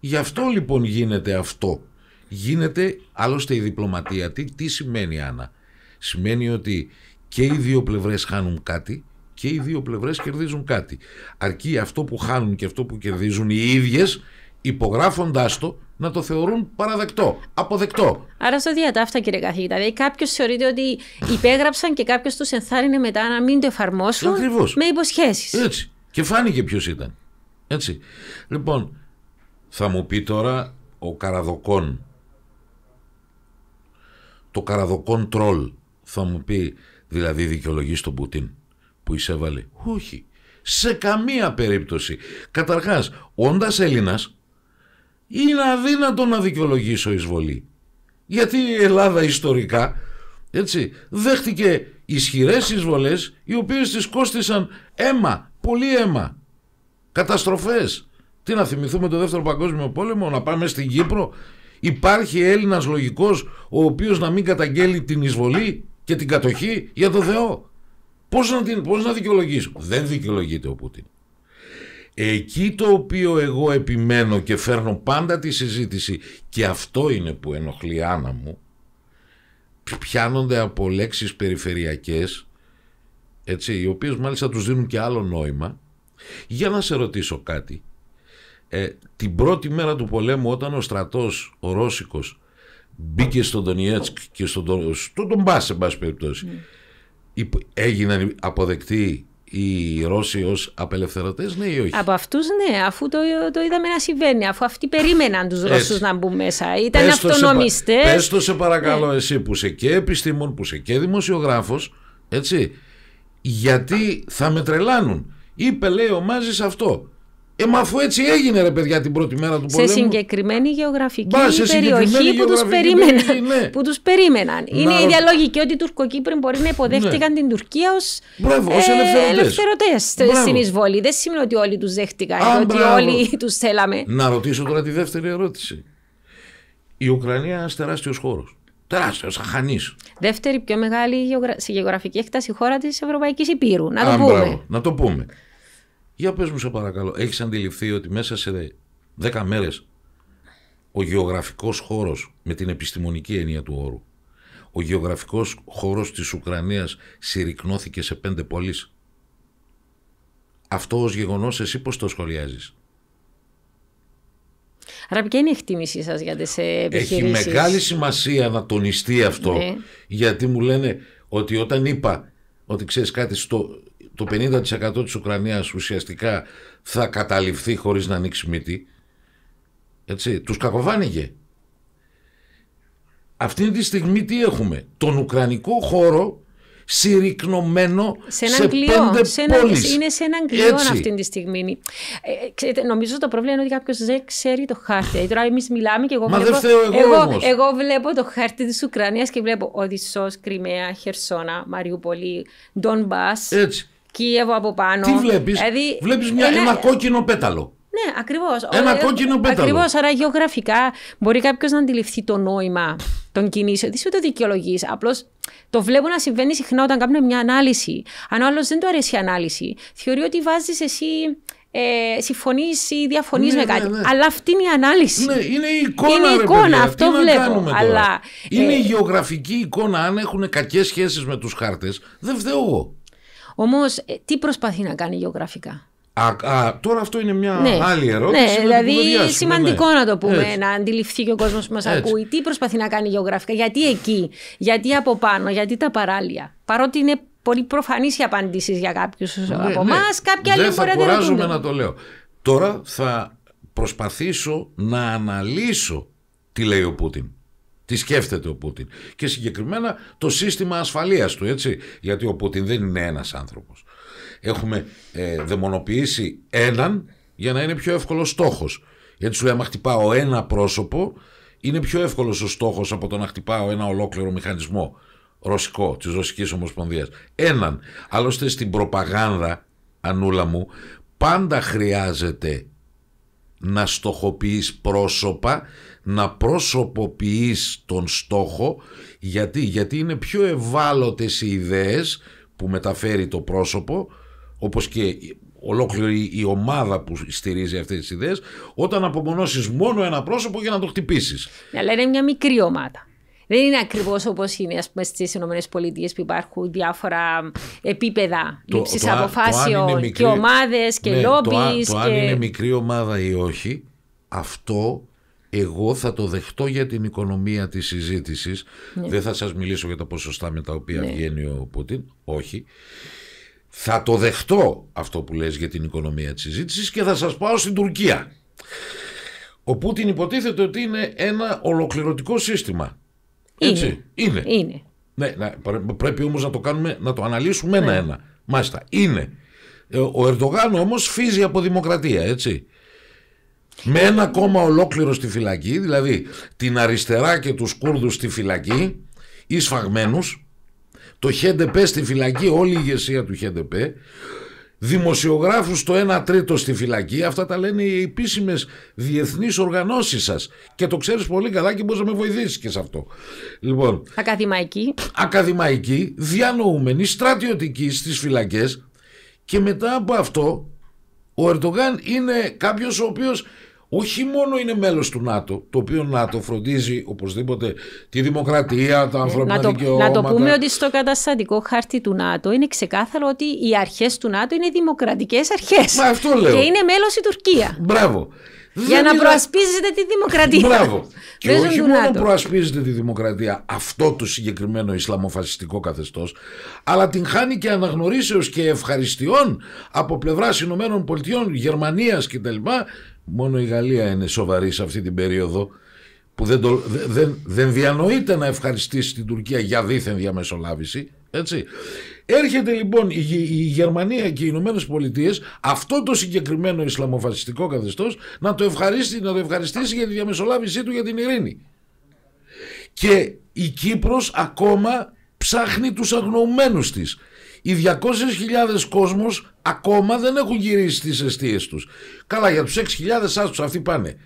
S1: Γι' αυτό λοιπόν γίνεται αυτό. Γίνεται άλλωστε η διπλωματία. Τι, τι σημαίνει, Άννα. Σημαίνει ότι και οι δύο πλευρές χάνουν κάτι και οι δύο πλευρές κερδίζουν κάτι. Αρκεί αυτό που χάνουν και αυτό που κερδίζουν οι ίδιες υπογράφοντάς το να το θεωρούν παραδεκτό, αποδεκτό.
S2: Άρα στο διατάφτα κύριε καθηγητά, δηλαδή κάποιος θεωρείται ότι υπέγραψαν και κάποιος τους ενθάρρυνε μετά να μην το εφαρμόσουν με υποσχέσεις. Έτσι.
S1: Και φάνηκε ποιος ήταν. Έτσι. Λοιπόν, θα μου πει τώρα ο Καραδοκόν, το Καραδοκόν τρόλ, θα μου πει δηλαδή δικαιολογείς τον Πουτίν που εισέβαλε. Όχι. Σε καμία περίπτωση. Καταρχάς, όντα Έλληνας είναι αδύνατο να δικαιολογήσω εισβολή. Γιατί η Ελλάδα ιστορικά έτσι, δέχτηκε ισχυρές εισβολές, οι οποίες τη κόστησαν αίμα, πολύ αίμα. καταστροφές. Τι να θυμηθούμε το δεύτερο παγκόσμιο πόλεμο, να πάμε στην Κύπρο. Υπάρχει Έλληνας λογικός ο οποίος να μην καταγγέλει την εισβολή και την κατοχή για το Θεό. Πώς να, δικαιολογήσω. Δεν δικαιολογείται ο Πούτιν. Εκεί το οποίο εγώ επιμένω και φέρνω πάντα τη συζήτηση και αυτό είναι που ενοχλεί άνα μου πιάνονται από λέξεις περιφερειακές έτσι, οι οποίες μάλιστα τους δίνουν και άλλο νόημα για να σε ρωτήσω κάτι ε, την πρώτη μέρα του πολέμου όταν ο στρατός ο Ρώσικος μπήκε στον Τονιέτσκ και στον, στον Ντομπάς περιπτώσει ναι έγιναν αποδεκτοί οι Ρώσοι ως απελευθερωτές, ναι ή όχι. Από
S2: αυτούς, ναι, αφού το, το είδαμε να συμβαίνει, αφού αυτοί περίμεναν τους Ρώσους να μπουν μέσα. Ήταν αυτονομιστές. πες το
S1: σε παρακαλώ, ναι. εσύ που είσαι και επιστήμον, που είσαι και δημοσιογράφος, έτσι. Γιατί θα με τρελάνουν. Είπε, λέει ο Μάζης αυτό. Ε, μα αφού έτσι έγινε ρε παιδιά την πρώτη μέρα του σε πολέμου. σε
S2: συγκεκριμένη γεωγραφική περιοχή που τους περίμεναν. Ναι. Που τους περίμεναν. ότι οι Τουρκοκύπροι μπορεί να υποδέχτηκαν ναι. την Τουρκία ως ελευθερωτέ στην εισβόλη. Δεν σημαίνει ότι όλοι τους δέχτηκαν, ότι όλοι τους θέλαμε. Να
S1: ρωτήσω τώρα τη δεύτερη ερώτηση. Η Ουκρανία είναι ένας τεράστιος χώρος. Τεράστιος, αχανής.
S2: Δεύτερη πιο μεγάλη σε γεωγραφική έκταση χώρα της Ευρωπαϊκής Υπήρου.
S1: να το πούμε. Για πες μου σε παρακαλώ, έχεις αντιληφθεί ότι μέσα σε δέκα μέρες ο γεωγραφικός χώρος με την επιστημονική έννοια του όρου ο γεωγραφικός χώρος της Ουκρανίας συρρυκνώθηκε σε πέντε πόλεις. Αυτό ως γεγονός εσύ πώς το σχολιάζεις.
S2: Άρα ποια είναι η εκτίμησή σας για τις ε, επιχειρήσεις. Έχει μεγάλη
S1: σημασία να τονιστεί αυτό. Ναι. Γιατί μου λένε ότι όταν είπα ότι ξέρεις κάτι στο, το 50% της Ουκρανίας ουσιαστικά θα καταληφθεί χωρίς να ανοίξει μύτη, έτσι, τους κακοφάνηκε. Αυτή τη στιγμή τι έχουμε, τον Ουκρανικό χώρο συρρυκνωμένο σε, έναν σε κλειό, πέντε σε ένα, πόλεις. Είναι σε έναν κλειό αυτή
S2: τη στιγμή. Ε, ξέρετε, νομίζω το πρόβλημα είναι ότι κάποιος δεν ξέρει το χάρτη. Ε, τώρα εμείς μιλάμε και εγώ βλέπω, εγώ, εγώ, βλέπω το χάρτη της Ουκρανίας και βλέπω Οδυσσός, Κρυμαία, Χερσόνα, Μαριούπολη, Μπάς. Έτσι. Κίεβο από πάνω. Τι βλέπεις, δηλαδή, βλέπεις ένα, κόκκινο πέταλο. Ναι, ακριβώς. Ένα ε, κόκκινο πέταλο. Ακριβώς, άρα γεωγραφικά μπορεί κάποιος να αντιληφθεί το νόημα των κινήσεων. Δεν σου το δικαιολογείς. Απλώς το βλέπω να συμβαίνει συχνά όταν κάνουμε μια ανάλυση. Αν ο άλλος δεν του αρέσει η ανάλυση, θεωρεί ότι βάζεις εσύ ε, συμφωνείς ή διαφωνείς ναι, με ναι, κάτι. Ναι. Αλλά αυτή είναι η ανάλυση. Ναι, είναι η εικόνα. Είναι η εικόνα, αυτό αλλά, Είναι ε, η
S1: γεωγραφική εικόνα. Αν έχουν κακές σχέσεις με τους χάρτες, δεν φταίω εγώ.
S2: Όμως, ε, τι προσπαθεί να κάνει γεωγραφικά.
S1: Α, α, τώρα αυτό είναι μια ναι. άλλη ερώτηση. Ναι, δηλαδή σημαντικό να το πούμε, να
S2: αντιληφθεί και ο κόσμος που μας ακούει. Τι προσπαθεί να κάνει γεωγραφικά, γιατί εκεί, γιατί από πάνω, γιατί τα παράλια. Παρότι είναι πολύ προφανής η απάντηση για κάποιους ναι, από ναι. εμάς, άλλη άλλοι δεν να δεν να
S1: το λέω. Τώρα θα προσπαθήσω να αναλύσω τι λέει ο Πούτιν. Τι σκέφτεται ο Πούτιν. Και συγκεκριμένα το σύστημα ασφαλείας του, έτσι. Γιατί ο Πούτιν δεν είναι ένας άνθρωπος. Έχουμε ε, δαιμονοποιήσει έναν για να είναι πιο εύκολος στόχος. Γιατί σου λέει, άμα χτυπάω ένα πρόσωπο, είναι πιο εύκολος ο στόχος από το να χτυπάω ένα ολόκληρο μηχανισμό ρωσικό της Ρωσικής Ομοσπονδίας. Έναν. Άλλωστε στην προπαγάνδα, ανούλα μου, πάντα χρειάζεται να στοχοποιείς πρόσωπα να προσωποποιείς τον στόχο γιατί, γιατί είναι πιο ευάλωτες οι ιδέες που μεταφέρει το πρόσωπο όπως και ολόκληρη η ομάδα που στηρίζει αυτές τις ιδέες όταν απομονώσεις μόνο ένα πρόσωπο για να το χτυπήσεις.
S2: Ναι, αλλά είναι μια μικρή ομάδα. Δεν είναι ακριβώς όπως είναι ας πούμε, στις ΗΠΑ που υπάρχουν διάφορα επίπεδα λήψη αποφάσεων και ομάδες και ναι, λόμπι. Το, αν είναι
S1: μικρή ομάδα ή όχι, αυτό εγώ θα το δεχτώ για την οικονομία της συζήτησης. Ναι. Δεν θα σας μιλήσω για τα ποσοστά με τα οποία ναι. βγαίνει ο Πούτιν. Όχι. Θα το δεχτώ αυτό που λες για την οικονομία της συζήτησης και θα σας πάω στην Τουρκία. Ο Πούτιν υποτίθεται ότι είναι ένα ολοκληρωτικό σύστημα. Είναι. Έτσι. Είναι. Ναι, πρέπει όμως να το κάνουμε, να το αναλύσουμε ένα-ένα. Μάλιστα. Είναι. Ε, ο Ερντογάν όμως φύζει από δημοκρατία, έτσι με ένα κόμμα ολόκληρο στη φυλακή, δηλαδή την αριστερά και τους Κούρδους στη φυλακή, σφαγμένους το ΧΕΝΤΕΠΕ στη φυλακή, όλη η ηγεσία του ΧΕΝΤΕΠΕ, δημοσιογράφους το 1 τρίτο στη φυλακή, αυτά τα λένε οι επίσημες διεθνείς οργανώσεις σας και το ξέρεις πολύ καλά και μπορείς να με βοηθήσεις και σε αυτό. Λοιπόν, ακαδημαϊκοί. Ακαδημαϊκοί, διανοούμενοι, στρατιωτικοί στις φυλακές και μετά από αυτό ο Ερντογάν είναι κάποιος ο οποίος όχι μόνο είναι μέλος του ΝΑΤΟ, το οποίο ΝΑΤΟ φροντίζει οπωσδήποτε τη δημοκρατία, τα ε, ανθρώπινα να το, δικαιώματα. Να το πούμε ότι
S2: στο καταστατικό χάρτη του ΝΑΤΟ είναι ξεκάθαρο ότι οι αρχές του ΝΑΤΟ είναι δημοκρατικές αρχές. Μα αυτό λέω. Και είναι μέλος η Τουρκία.
S1: Μπράβο. για να είναι... προασπίζετε
S2: τη δημοκρατία. Μπράβο. <laughs> και όχι μόνο
S1: προασπίζεται τη δημοκρατία, αυτό το συγκεκριμένο Ισλαμοφασιστικό καθεστώς, αλλά την χάνει και αναγνωρίσεως και ευχαριστειών από πλευράς ΗΠΑ, Γερμανίας κτλ. Μόνο η Γαλλία είναι σοβαρή σε αυτή την περίοδο που δεν, δεν, δεν διανοείται να ευχαριστήσει την Τουρκία για δίθεν διαμεσολάβηση. Έτσι. Έρχεται λοιπόν η, Γερμανία και οι Ηνωμένες Πολιτείες αυτό το συγκεκριμένο Ισλαμοφασιστικό καθεστώς να, το ευχαριστήσει, να το ευχαριστήσει για τη διαμεσολάβησή του για την ειρήνη. Και η Κύπρος ακόμα ψάχνει τους αγνοωμένους της οι 200.000 κόσμος ακόμα δεν έχουν γυρίσει τις αιστείες τους. Καλά για τους 6.000 άστους αυτοί πάνε.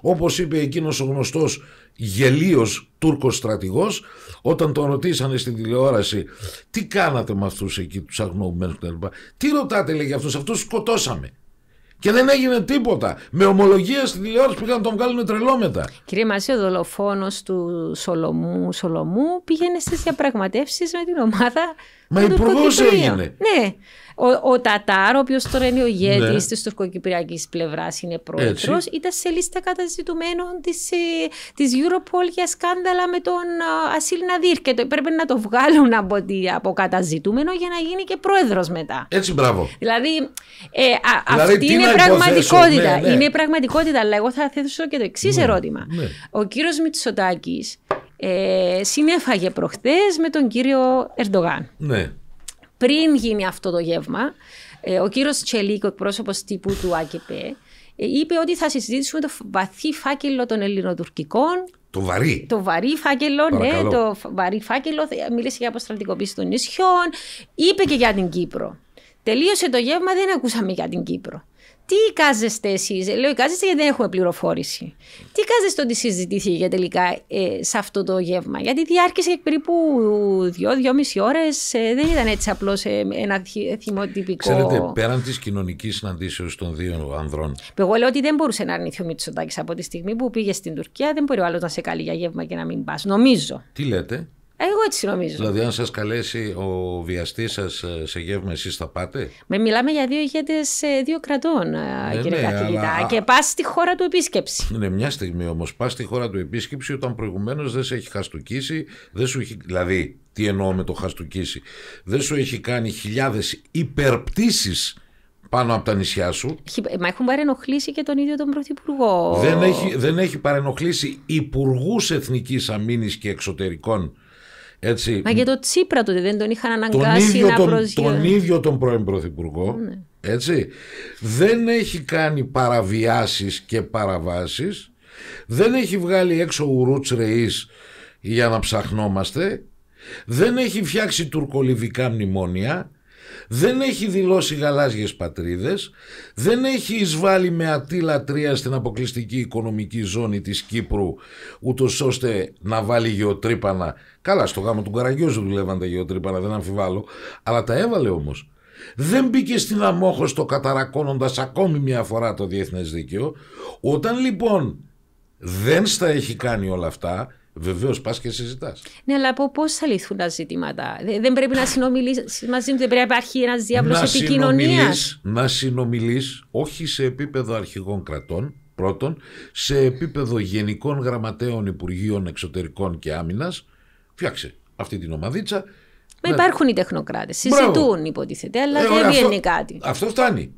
S1: Όπως είπε εκείνος ο γνωστός γελίος Τούρκος στρατηγός όταν τον ρωτήσανε στην τηλεόραση τι κάνατε με αυτούς εκεί τους αγνοούμενους κ.λπ. Τι ρωτάτε λέει για αυτούς, αυτούς σκοτώσαμε. Και δεν έγινε τίποτα. Με ομολογίες στη τηλεόραση πήγαν να τον βγάλουν τρελό μετά. Κύριε Μαζί, ο
S2: δολοφόνος του Σολομού, Σολομού πήγαινε στις διαπραγματεύσεις με την ομάδα.
S1: Μα υπουργό έγινε.
S2: Ναι. Ο, ο Τατάρ, ο οποίος τώρα είναι ο ηγέτης ναι. της τουρκοκυπριακής πλευράς, είναι πρόεδρος, ήταν σε λίστα καταζητουμένων της ε, της Europol για σκάνδαλα με τον ε, Ασίλ Ναδίρ. Και το, πρέπει να το βγάλουν από, από καταζητούμενο για να γίνει και πρόεδρος μετά. Έτσι, μπράβο. Δηλαδή, ε, δηλαδή, αυτή είναι πραγματικότητα. Ναι, ναι. Είναι πραγματικότητα, αλλά εγώ θα θέσω και το εξής ναι, ερώτημα. Ναι. Ο κύριος Μητσοτάκης ε, συνέφαγε προχθές με τον κύριο Ερντογάν. Ναι πριν γίνει αυτό το γεύμα, ε, ο κύριος Τσελίκο, πρόσωπος τύπου του ΑΚΠ, ε, είπε ότι θα συζητήσουμε το βαθύ φάκελο των ελληνοτουρκικών. Το βαρύ. Το βαρύ φάκελο, ναι, το βαρύ φάκελο. Μίλησε για αποστρατικοποίηση των νησιών. Είπε και για την Κύπρο. Τελείωσε το γεύμα, δεν ακούσαμε για την Κύπρο. Τι κάζεστε εσείς, ε, λέω, κάζεστε γιατί δεν έχουμε πληροφόρηση. Τι κάζεστε ότι συζητήθηκε τελικά ε, σε αυτό το γεύμα, Γιατί διάρκησε περίπου δύο-δυόμιση δύο, ώρες, ε, δεν ήταν έτσι απλώς ε, ένα θυμοτυπικό. Ξέρετε,
S1: πέραν της κοινωνικής συναντήσεως των δύο ανδρών.
S2: Εγώ λέω ότι δεν μπορούσε να αρνηθεί ο Μητσοτάκης από τη στιγμή που πήγε στην Τουρκία, δεν μπορεί ο άλλος να σε καλεί για γεύμα και να μην πας. Νομίζω. Τι λέτε. Εγώ έτσι νομίζω. Δηλαδή,
S1: αν σας καλέσει ο βιαστής σας ε, σε γεύμα, εσείς θα πάτε.
S2: Με μιλάμε για δύο ηγέτες ε, δύο κρατών, ε, κύριε ναι, καθηγητά. Και πας στη χώρα του επίσκεψη.
S1: Ναι, μια στιγμή όμως. Πας στη χώρα του επίσκεψη όταν προηγουμένως δεν σε έχει χαστοκίσει. Δεν σου έχει... Δηλαδή, τι εννοώ με το χαστοκίσει. Δεν σου έχει κάνει χιλιάδες υπερπτήσεις πάνω από τα νησιά σου.
S2: Μα έχουν παρενοχλήσει και τον ίδιο τον Πρωθυπουργό. Δεν έχει,
S1: δεν έχει παρενοχλήσει υπουργούς εθνικής αμήνης και εξωτερικών έτσι, Μα και
S2: το Τσίπρα τότε δεν τον είχαν αναγκάσει να τον, Τον ίδιο
S1: τον πρώην Πρωθυπουργό, ναι. έτσι, δεν έχει κάνει παραβιάσεις και παραβάσεις, δεν έχει βγάλει έξω ουρούτς ρεής για να ψαχνόμαστε, δεν έχει φτιάξει τουρκολιβικά μνημόνια, δεν έχει δηλώσει γαλάζιες πατρίδες, δεν έχει εισβάλει με ατή λατρεία στην αποκλειστική οικονομική ζώνη της Κύπρου, ούτως ώστε να βάλει γεωτρύπανα. Καλά, στο γάμο του Καραγκιόζου δουλεύαν τα γεωτρύπανα, δεν αμφιβάλλω, αλλά τα έβαλε όμως. Δεν μπήκε στην αμόχωστο καταρακώνοντας ακόμη μια φορά το διεθνές δίκαιο. Όταν λοιπόν δεν στα έχει κάνει όλα αυτά, Βεβαίως, πας και συζητάς.
S2: Ναι, αλλά από πώς θα λυθούν τα ζητήματα. Δεν πρέπει να συνομιλήσει μαζί μου δεν πρέπει να υπάρχει ένας διάβλος επικοινωνία.
S1: Να συνομιλείς, όχι σε επίπεδο αρχηγών κρατών, πρώτον, σε επίπεδο γενικών γραμματέων Υπουργείων Εξωτερικών και Άμυνας. Φτιάξε αυτή την ομαδίτσα. Μα υπάρχουν
S2: οι τεχνοκράτες. Συζητούν, υποτίθεται, αλλά ε, δεν βγαίνει κάτι.
S1: Αυτό φτάνει.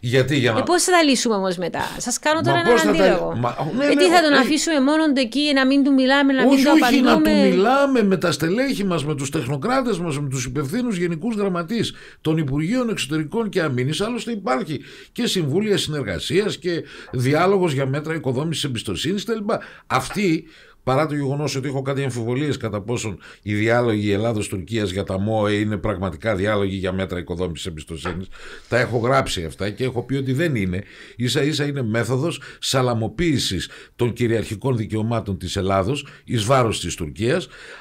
S1: Γιατί για να. Ε,
S2: πώς θα τα λύσουμε όμως μετά. Σας κάνω τώρα ένα αντίλογο. Γιατί ε, ναι, ναι, θα τον ε, αφήσουμε μόνο εκεί να μην του μιλάμε, να μην του απαντούμε. Όχι, να του
S1: μιλάμε με τα στελέχη μας, με τους τεχνοκράτες μας, με τους υπευθύνους γενικούς γραμματείς των Υπουργείων Εξωτερικών και Αμήνης. Άλλωστε υπάρχει και συμβούλια συνεργασίας και διάλογος για μέτρα οικοδόμησης εμπιστοσύνης κτλ. Αυτοί Παρά το γεγονός ότι έχω κάτι αμφιβολίες κατά πόσον οι διάλογοι Ελλάδο-Τουρκία για τα ΜΟΕ είναι πραγματικά διάλογοι για μέτρα οικοδόμησης εμπιστοσύνης, τα έχω γράψει αυτά και έχω πει ότι δεν είναι. σα ίσα είναι μέθοδος σαλαμοποίησης των κυριαρχικών δικαιωμάτων της Ελλάδος εις βάρος της Τουρκίας.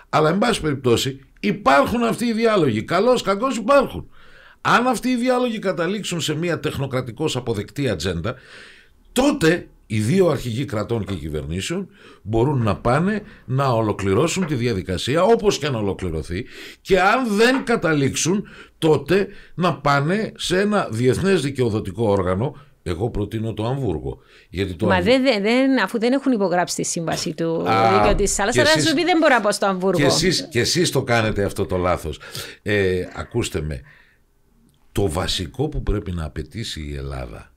S1: Αλλά, εν πάση περιπτώσει, υπάρχουν αυτοί οι διάλογοι. Καλό, κακό υπάρχουν. Αν αυτοί οι διάλογοι καταλήξουν σε μια τεχνοκρατικώς αποδεκτή ατζέντα, τότε οι δύο αρχηγοί κρατών και κυβερνήσεων μπορούν να πάνε να ολοκληρώσουν τη διαδικασία όπως και να ολοκληρωθεί και αν δεν καταλήξουν τότε να πάνε σε ένα διεθνές δικαιοδοτικό όργανο εγώ προτείνω το Αμβούργο. Γιατί το Μα δεν,
S2: δεν, αφού δεν έχουν υπογράψει τη σύμβαση του δίκαιου της θάλασσα, θα σου πει δεν μπορώ να στο Αμβούργο. Και εσείς,
S1: και εσείς το κάνετε αυτό το λάθος. Ε, ακούστε με. Το βασικό που πρέπει να απαιτήσει η Ελλάδα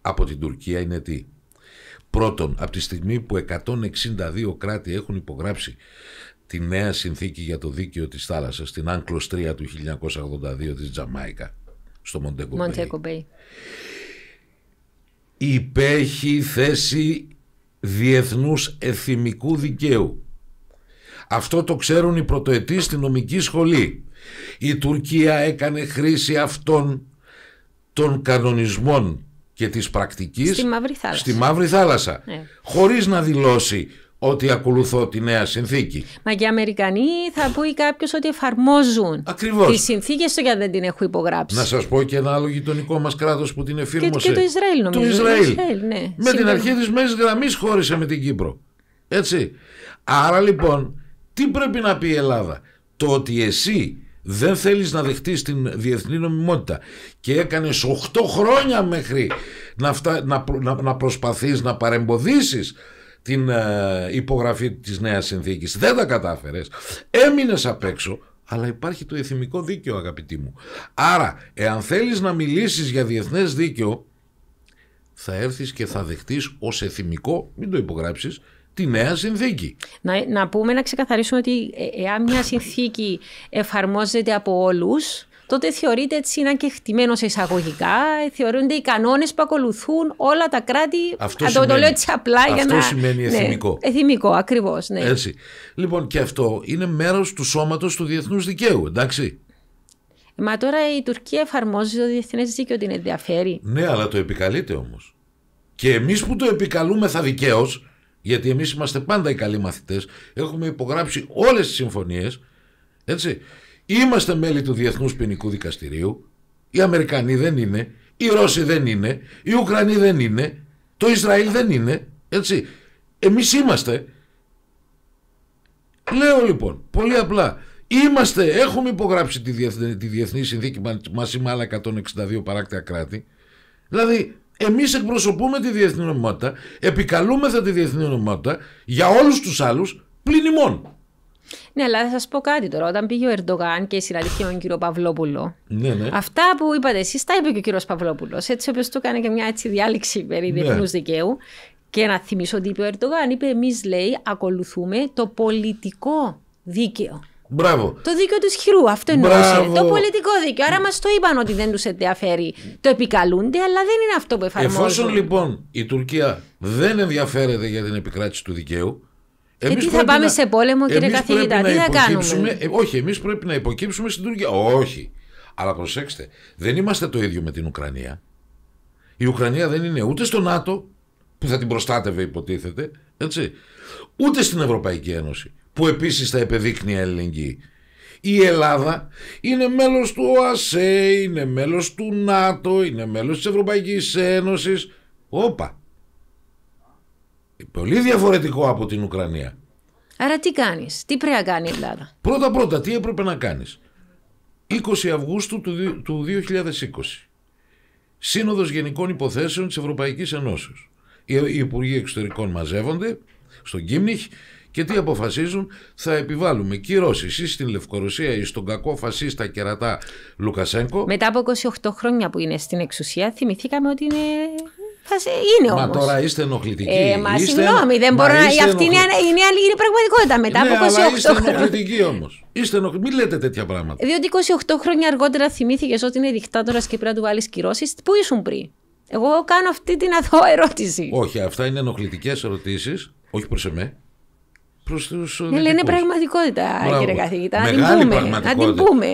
S1: από την Τουρκία είναι τι. Πρώτον, από τη στιγμή που 162 κράτη έχουν υπογράψει τη νέα συνθήκη για το δίκαιο της θάλασσας, την Άγκλος 3 του 1982 της Τζαμάικα, στο Μοντέκο Μπέι. Υπέχει θέση διεθνούς εθιμικού δικαίου. Αυτό το ξέρουν οι πρωτοετοί στη νομική σχολή. Η Τουρκία έκανε χρήση αυτών των κανονισμών και της πρακτικής στη Μαύρη Θάλασσα, στη ναι. χωρίς να δηλώσει ότι ακολουθώ τη νέα συνθήκη.
S2: Μα και οι Αμερικανοί θα πούει κάποιος ότι εφαρμόζουν Ακριβώς. τις συνθήκες του γιατί δεν την έχω υπογράψει. Να σας
S1: πω και ένα άλλο γειτονικό μας κράτος που την εφήρμοσε. Και, το Ισραήλ νομίζω. Το Ισραήλ. ναι. Με την αρχή της μέσης γραμμής χώρισε με την Κύπρο. Έτσι. Άρα λοιπόν τι πρέπει να πει η Ελλάδα. Το ότι εσύ δεν θέλεις να δεχτείς την διεθνή νομιμότητα και έκανες 8 χρόνια μέχρι να, φτα... να, προ... να προσπαθείς να παρεμποδίσεις την ε, υπογραφή της νέας συνθήκης. Δεν τα κατάφερες. Έμεινες απ' έξω, αλλά υπάρχει το εθιμικό δίκαιο αγαπητοί μου. Άρα, εάν θέλεις να μιλήσεις για διεθνές δίκαιο, θα έρθεις και θα δεχτείς ως εθνικό, μην το υπογράψεις, τη νέα συνθήκη.
S2: Να, να πούμε, να ξεκαθαρίσουμε ότι ε, εάν μια συνθήκη εφαρμόζεται από όλους, τότε θεωρείται έτσι είναι και χτυμένος εισαγωγικά, ε, θεωρούνται οι κανόνες που ακολουθούν όλα τα κράτη. Αυτό σημαίνει, το, λέω έτσι απλά για να. Αυτό σημαίνει εθνικό. Ναι, εθνικό, ακριβώς. Ναι.
S1: Λοιπόν, και αυτό είναι μέρος του σώματος του διεθνούς δικαίου, εντάξει.
S2: Μα τώρα η Τουρκία εφαρμόζει το διεθνές δίκαιο, την ενδιαφέρει.
S1: Ναι, αλλά το επικαλείται όμως. Και εμείς που το επικαλούμε θα δικαίως, γιατί εμείς είμαστε πάντα οι καλοί μαθητές, Έχουμε υπογράψει όλες τις συμφωνίες, Έτσι. Είμαστε μέλη του Διεθνούς Ποινικού Δικαστηρίου. Οι Αμερικανοί δεν είναι. Οι Ρώσοι δεν είναι. Οι Ουκρανοί δεν είναι. Το Ισραήλ δεν είναι. Έτσι. Εμείς είμαστε. Λέω λοιπόν, πολύ απλά. Είμαστε, έχουμε υπογράψει τη διεθνή, τη διεθνή συνθήκη μαζί με άλλα 162 παράκτια κράτη. Δηλαδή, εμείς εκπροσωπούμε τη διεθνή νομιμότητα, επικαλούμεθα τη διεθνή νομιμότητα για όλους τους άλλους πλην ημών.
S2: Ναι, αλλά θα σας πω κάτι τώρα. Όταν πήγε ο Ερντογάν και συναντήθηκε με τον κύριο Παυλόπουλο.
S1: Ναι, ναι. Αυτά
S2: που είπατε εσείς, τα είπε και ο κύριος Παυλόπουλος. Έτσι, όπω του έκανε και μια έτσι διάλεξη περί ναι. δικαίου. Και να θυμίσω ότι είπε ο Ερντογάν, είπε: Εμείς λέει, ακολουθούμε το πολιτικό δίκαιο. Μπράβο. Το δίκαιο του ισχυρού, αυτό εννοούσε. Το πολιτικό δίκαιο. Άρα μας το είπαν ότι δεν τους ενδιαφέρει. Το επικαλούνται, αλλά δεν είναι αυτό που εφαρμόζουν. Εφόσον
S1: λοιπόν η Τουρκία δεν ενδιαφέρεται για την επικράτηση του δικαίου. Και τι θα πάμε σε πόλεμο, κύριε καθηγητά, τι θα κάνουμε. Ε, όχι, εμείς πρέπει να υποκύψουμε στην Τουρκία. Όχι. Αλλά προσέξτε, δεν είμαστε το ίδιο με την Ουκρανία. Η Ουκρανία δεν είναι ούτε στο ΝΑΤΟ, που θα την προστάτευε υποτίθεται, έτσι, ούτε στην Ευρωπαϊκή Ένωση, που επίσης θα επεδείκνει ελληνική. Η Ελλάδα είναι μέλος του ΟΑΣΕ, είναι μέλος του ΝΑΤΟ, είναι μέλος της Ευρωπαϊκής Ένωσης. Όπα. Πολύ διαφορετικό από την Ουκρανία.
S2: Άρα τι κάνεις, τι πρέπει να κάνει η Ελλάδα.
S1: Πρώτα πρώτα τι έπρεπε να κάνεις. 20 Αυγούστου του 2020. Σύνοδος Γενικών Υποθέσεων της Ευρωπαϊκής Ενώσεως. Οι Υπουργοί Εξωτερικών μαζεύονται στον Κίμνιχ και τι αποφασίζουν, θα επιβάλλουμε κυρώσεις ή στην Λευκορωσία ή στον κακό φασίστα κερατά Λουκασέγκο. Μετά
S2: από 28 χρόνια που είναι στην εξουσία, θυμηθήκαμε ότι είναι. Είναι όμως. Μα τώρα
S1: είστε ενοχλητικοί. Ε, μα συγγνώμη, δεν μπορώ να. Αυτή είναι, είναι,
S2: είναι η πραγματικότητα μετά από 28 ναι, χρόνια. Ενοχλητικοί
S1: όμως. Είστε ενοχλητικοί όμω. Μην λέτε τέτοια πράγματα.
S2: Διότι 28 χρόνια αργότερα θυμήθηκες ότι είναι δικτάτορας και πρέπει να του βάλεις κυρώσεις. Πού ήσουν πριν. Εγώ κάνω αυτή την αθώα ερώτηση.
S1: Όχι, αυτά είναι ενοχλητικές ερωτήσεις. Όχι προς εμένα. Ε, ναι, είναι Ναι,
S2: πραγματικότητα, Μπράβο. κύριε καθηγητά. Να την πούμε.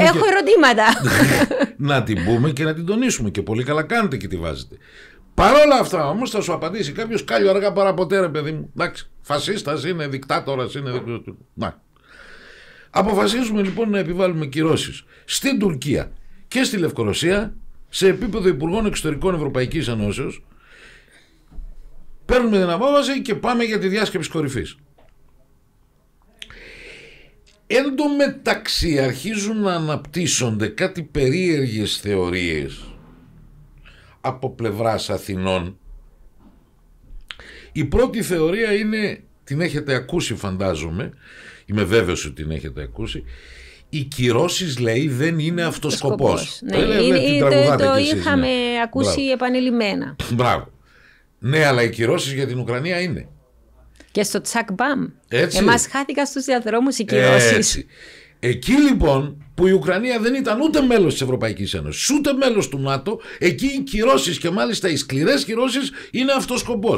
S2: έχω και... ερωτήματα.
S1: <laughs> να την πούμε και να την τονίσουμε. Και πολύ καλά κάνετε και τη βάζετε. Παρ' όλα αυτά όμως θα σου απαντήσει κάποιος κάλιο αργά παρά ποτέ, ρε παιδί μου. Εντάξει, φασίστας είναι, δικτάτορας είναι. Αποφασίζουμε λοιπόν να επιβάλλουμε κυρώσεις στην Τουρκία και στη Λευκορωσία σε επίπεδο Υπουργών Εξωτερικών Ευρωπαϊκής Ενώσεως Παίρνουμε την απόφαση και πάμε για τη διάσκεψη κορυφής. Εν τω μεταξύ αρχίζουν να αναπτύσσονται κάτι περίεργες θεωρίες από πλευράς Αθηνών. Η πρώτη θεωρία είναι, την έχετε ακούσει φαντάζομαι, είμαι βέβαιος ότι την έχετε ακούσει, οι κυρώσεις λέει δεν είναι αυτός σκοπό. Ναι, ε, ναι το, είχαμε ναι. ακούσει Μπράβο.
S2: επανειλημμένα.
S1: Μπράβο. Ναι, αλλά οι κυρώσεις για την Ουκρανία είναι.
S2: Και στο τσακ μπαμ. Εμάς χάθηκαν στους διαδρόμους οι κυρώσεις.
S1: Εκεί λοιπόν που η Ουκρανία δεν ήταν ούτε μέλος της Ευρωπαϊκής Ένωσης, ούτε μέλος του ΝΑΤΟ, εκεί οι κυρώσεις και μάλιστα οι σκληρές κυρώσεις είναι αυτός σκοπός.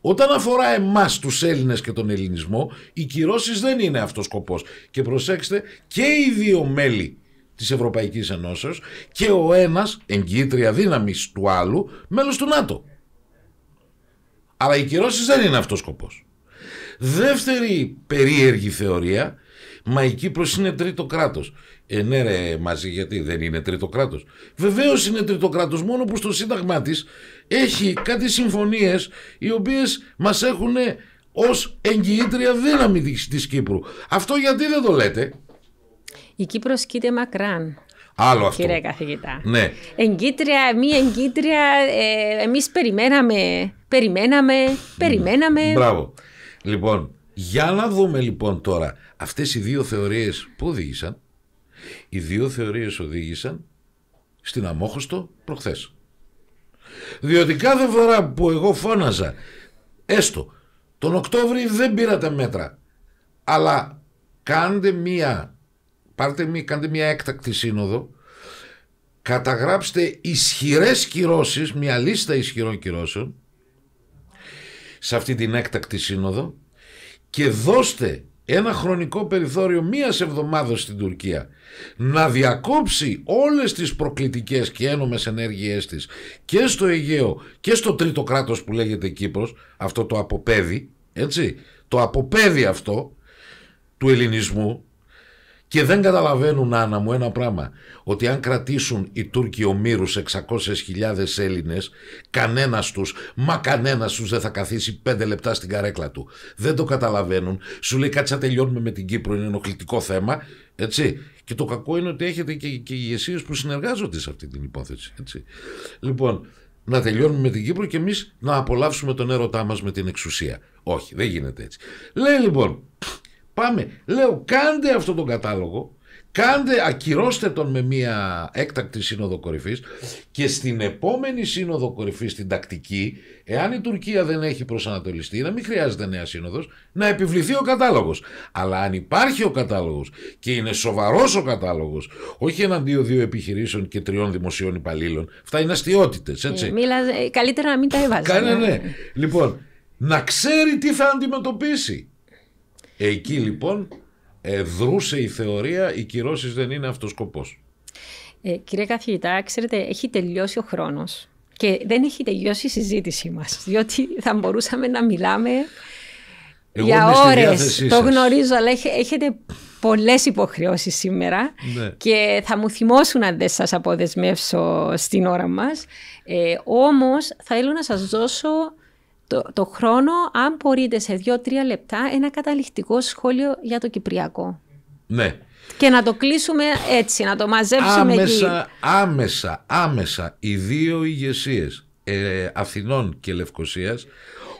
S1: Όταν αφορά εμάς, τους Έλληνες και τον Ελληνισμό, οι κυρώσεις δεν είναι αυτός σκοπός. Και προσέξτε, και οι δύο μέλη της Ευρωπαϊκής Ενώσεως και ο ένας, εγκύτρια δύναμης του άλλου, μέλος του ΝΑΤΟ. Αλλά οι κυρώσεις δεν είναι αυτός ο σκοπός. Δεύτερη περίεργη θεωρία, μα η Κύπρος είναι τρίτο κράτος. Ε, ναι ρε, μαζί γιατί δεν είναι τρίτο κράτος. Βεβαίως είναι τρίτο κράτος, μόνο που στο σύνταγμά της έχει κάτι συμφωνίες οι οποίες μας έχουν ως εγγυήτρια δύναμη της Κύπρου. Αυτό γιατί δεν το λέτε. Η Κύπρος κοίται
S2: μακράν.
S1: Άλλο αυτό. Κύριε καθηγητά. Ναι.
S2: Εγκύτρια, μη εγκύτρια, ε, εμείς περιμέναμε Περιμέναμε, περιμέναμε. Μπράβο.
S1: Λοιπόν, για να δούμε λοιπόν τώρα αυτές οι δύο θεωρίες που οδήγησαν. Οι δύο θεωρίες οδήγησαν στην αμόχωστο προχθές. Διότι κάθε φορά που εγώ φώναζα, έστω, τον Οκτώβρη δεν πήρατε μέτρα, αλλά κάντε μία, πάρτε μία, κάντε μία έκτακτη σύνοδο, καταγράψτε ισχυρές κυρώσεις, μία λίστα ισχυρών κυρώσεων σε αυτή την έκτακτη σύνοδο και δώστε ένα χρονικό περιθώριο μίας εβδομάδα στην Τουρκία να διακόψει όλες τις προκλητικές και ένομες ενέργειές της και στο Αιγαίο και στο τρίτο κράτος που λέγεται Κύπρος αυτό το αποπέδι έτσι το αποπέδι αυτό του ελληνισμού και δεν καταλαβαίνουν, Άννα μου, ένα πράγμα. Ότι αν κρατήσουν οι Τούρκοι ομήρους 600.000 Έλληνες, κανένας τους, μα κανένας τους δεν θα καθίσει πέντε λεπτά στην καρέκλα του. Δεν το καταλαβαίνουν. Σου λέει κάτσα τελειώνουμε με την Κύπρο, είναι ενοχλητικό θέμα. Έτσι. Και το κακό είναι ότι έχετε και, και ηγεσίες που συνεργάζονται σε αυτή την υπόθεση. Έτσι. Λοιπόν, να τελειώνουμε με την Κύπρο και εμείς να απολαύσουμε τον έρωτά μας με την εξουσία. Όχι, δεν γίνεται έτσι. Λέει λοιπόν, Πάμε. Λέω, κάντε αυτόν τον κατάλογο. Κάντε, ακυρώστε τον με μια έκτακτη σύνοδο κορυφής και στην επόμενη σύνοδο κορυφής στην τακτική, εάν η Τουρκία δεν έχει προσανατολιστεί, να μην χρειάζεται νέα σύνοδος, να επιβληθεί ο κατάλογος. Αλλά αν υπάρχει ο κατάλογος και είναι σοβαρός ο κατάλογος, όχι εναντίον δύο επιχειρήσεων και τριών δημοσίων υπαλλήλων, αυτά είναι αστείωτητες, ε, έτσι.
S2: Ε, καλύτερα να μην τα έβαζε. Ναι. ναι.
S1: λοιπόν, να ξέρει τι θα αντιμετωπίσει. Εκεί λοιπόν δρούσε η θεωρία, οι κυρώσεις δεν είναι αυτός σκοπός.
S2: Ε, κύριε καθηγητά, ξέρετε, έχει τελειώσει ο χρόνος και δεν έχει τελειώσει η συζήτησή μας Διότι θα μπορούσαμε να μιλάμε
S1: Εγώ για ώρες Το γνωρίζω,
S2: αλλά έχετε πολλές υποχρεώσεις σήμερα ναι. και θα μου θυμώσουν αν δεν σας αποδεσμεύσω στην ώρα μας. Ε, Όμως θα ήθελα να σας δώσω το, το χρόνο, αν μπορείτε σε δύο-τρία λεπτά, ένα καταληκτικό σχόλιο για το Κυπριακό. Ναι. Και να το κλείσουμε έτσι, να το μαζέψουμε άμεσα,
S1: Άμεσα, άμεσα, οι δύο ηγεσίες ε, Αθηνών και Λευκοσίας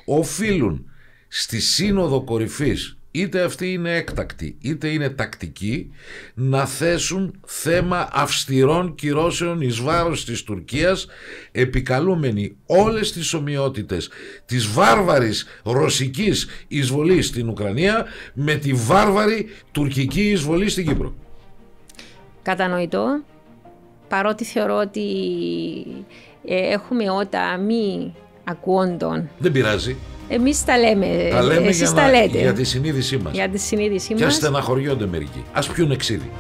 S1: οφείλουν στη σύνοδο κορυφής είτε αυτή είναι έκτακτη είτε είναι τακτική να θέσουν θέμα αυστηρών κυρώσεων εις βάρος της Τουρκίας επικαλούμενοι όλες τις ομοιότητες της βάρβαρης ρωσικής εισβολής στην Ουκρανία με τη βάρβαρη τουρκική εισβολή στην Κύπρο.
S2: Κατανοητό, παρότι θεωρώ ότι ε, έχουμε όταν μη ακούον Δεν πειράζει. Εμείς τα λέμε. Τα Εσείς τα λέτε. για τη συνείδησή μας. Για τη συνείδησή μα. Και ας στεναχωριόνται
S1: μερικοί. Ας πιούν εξίδι.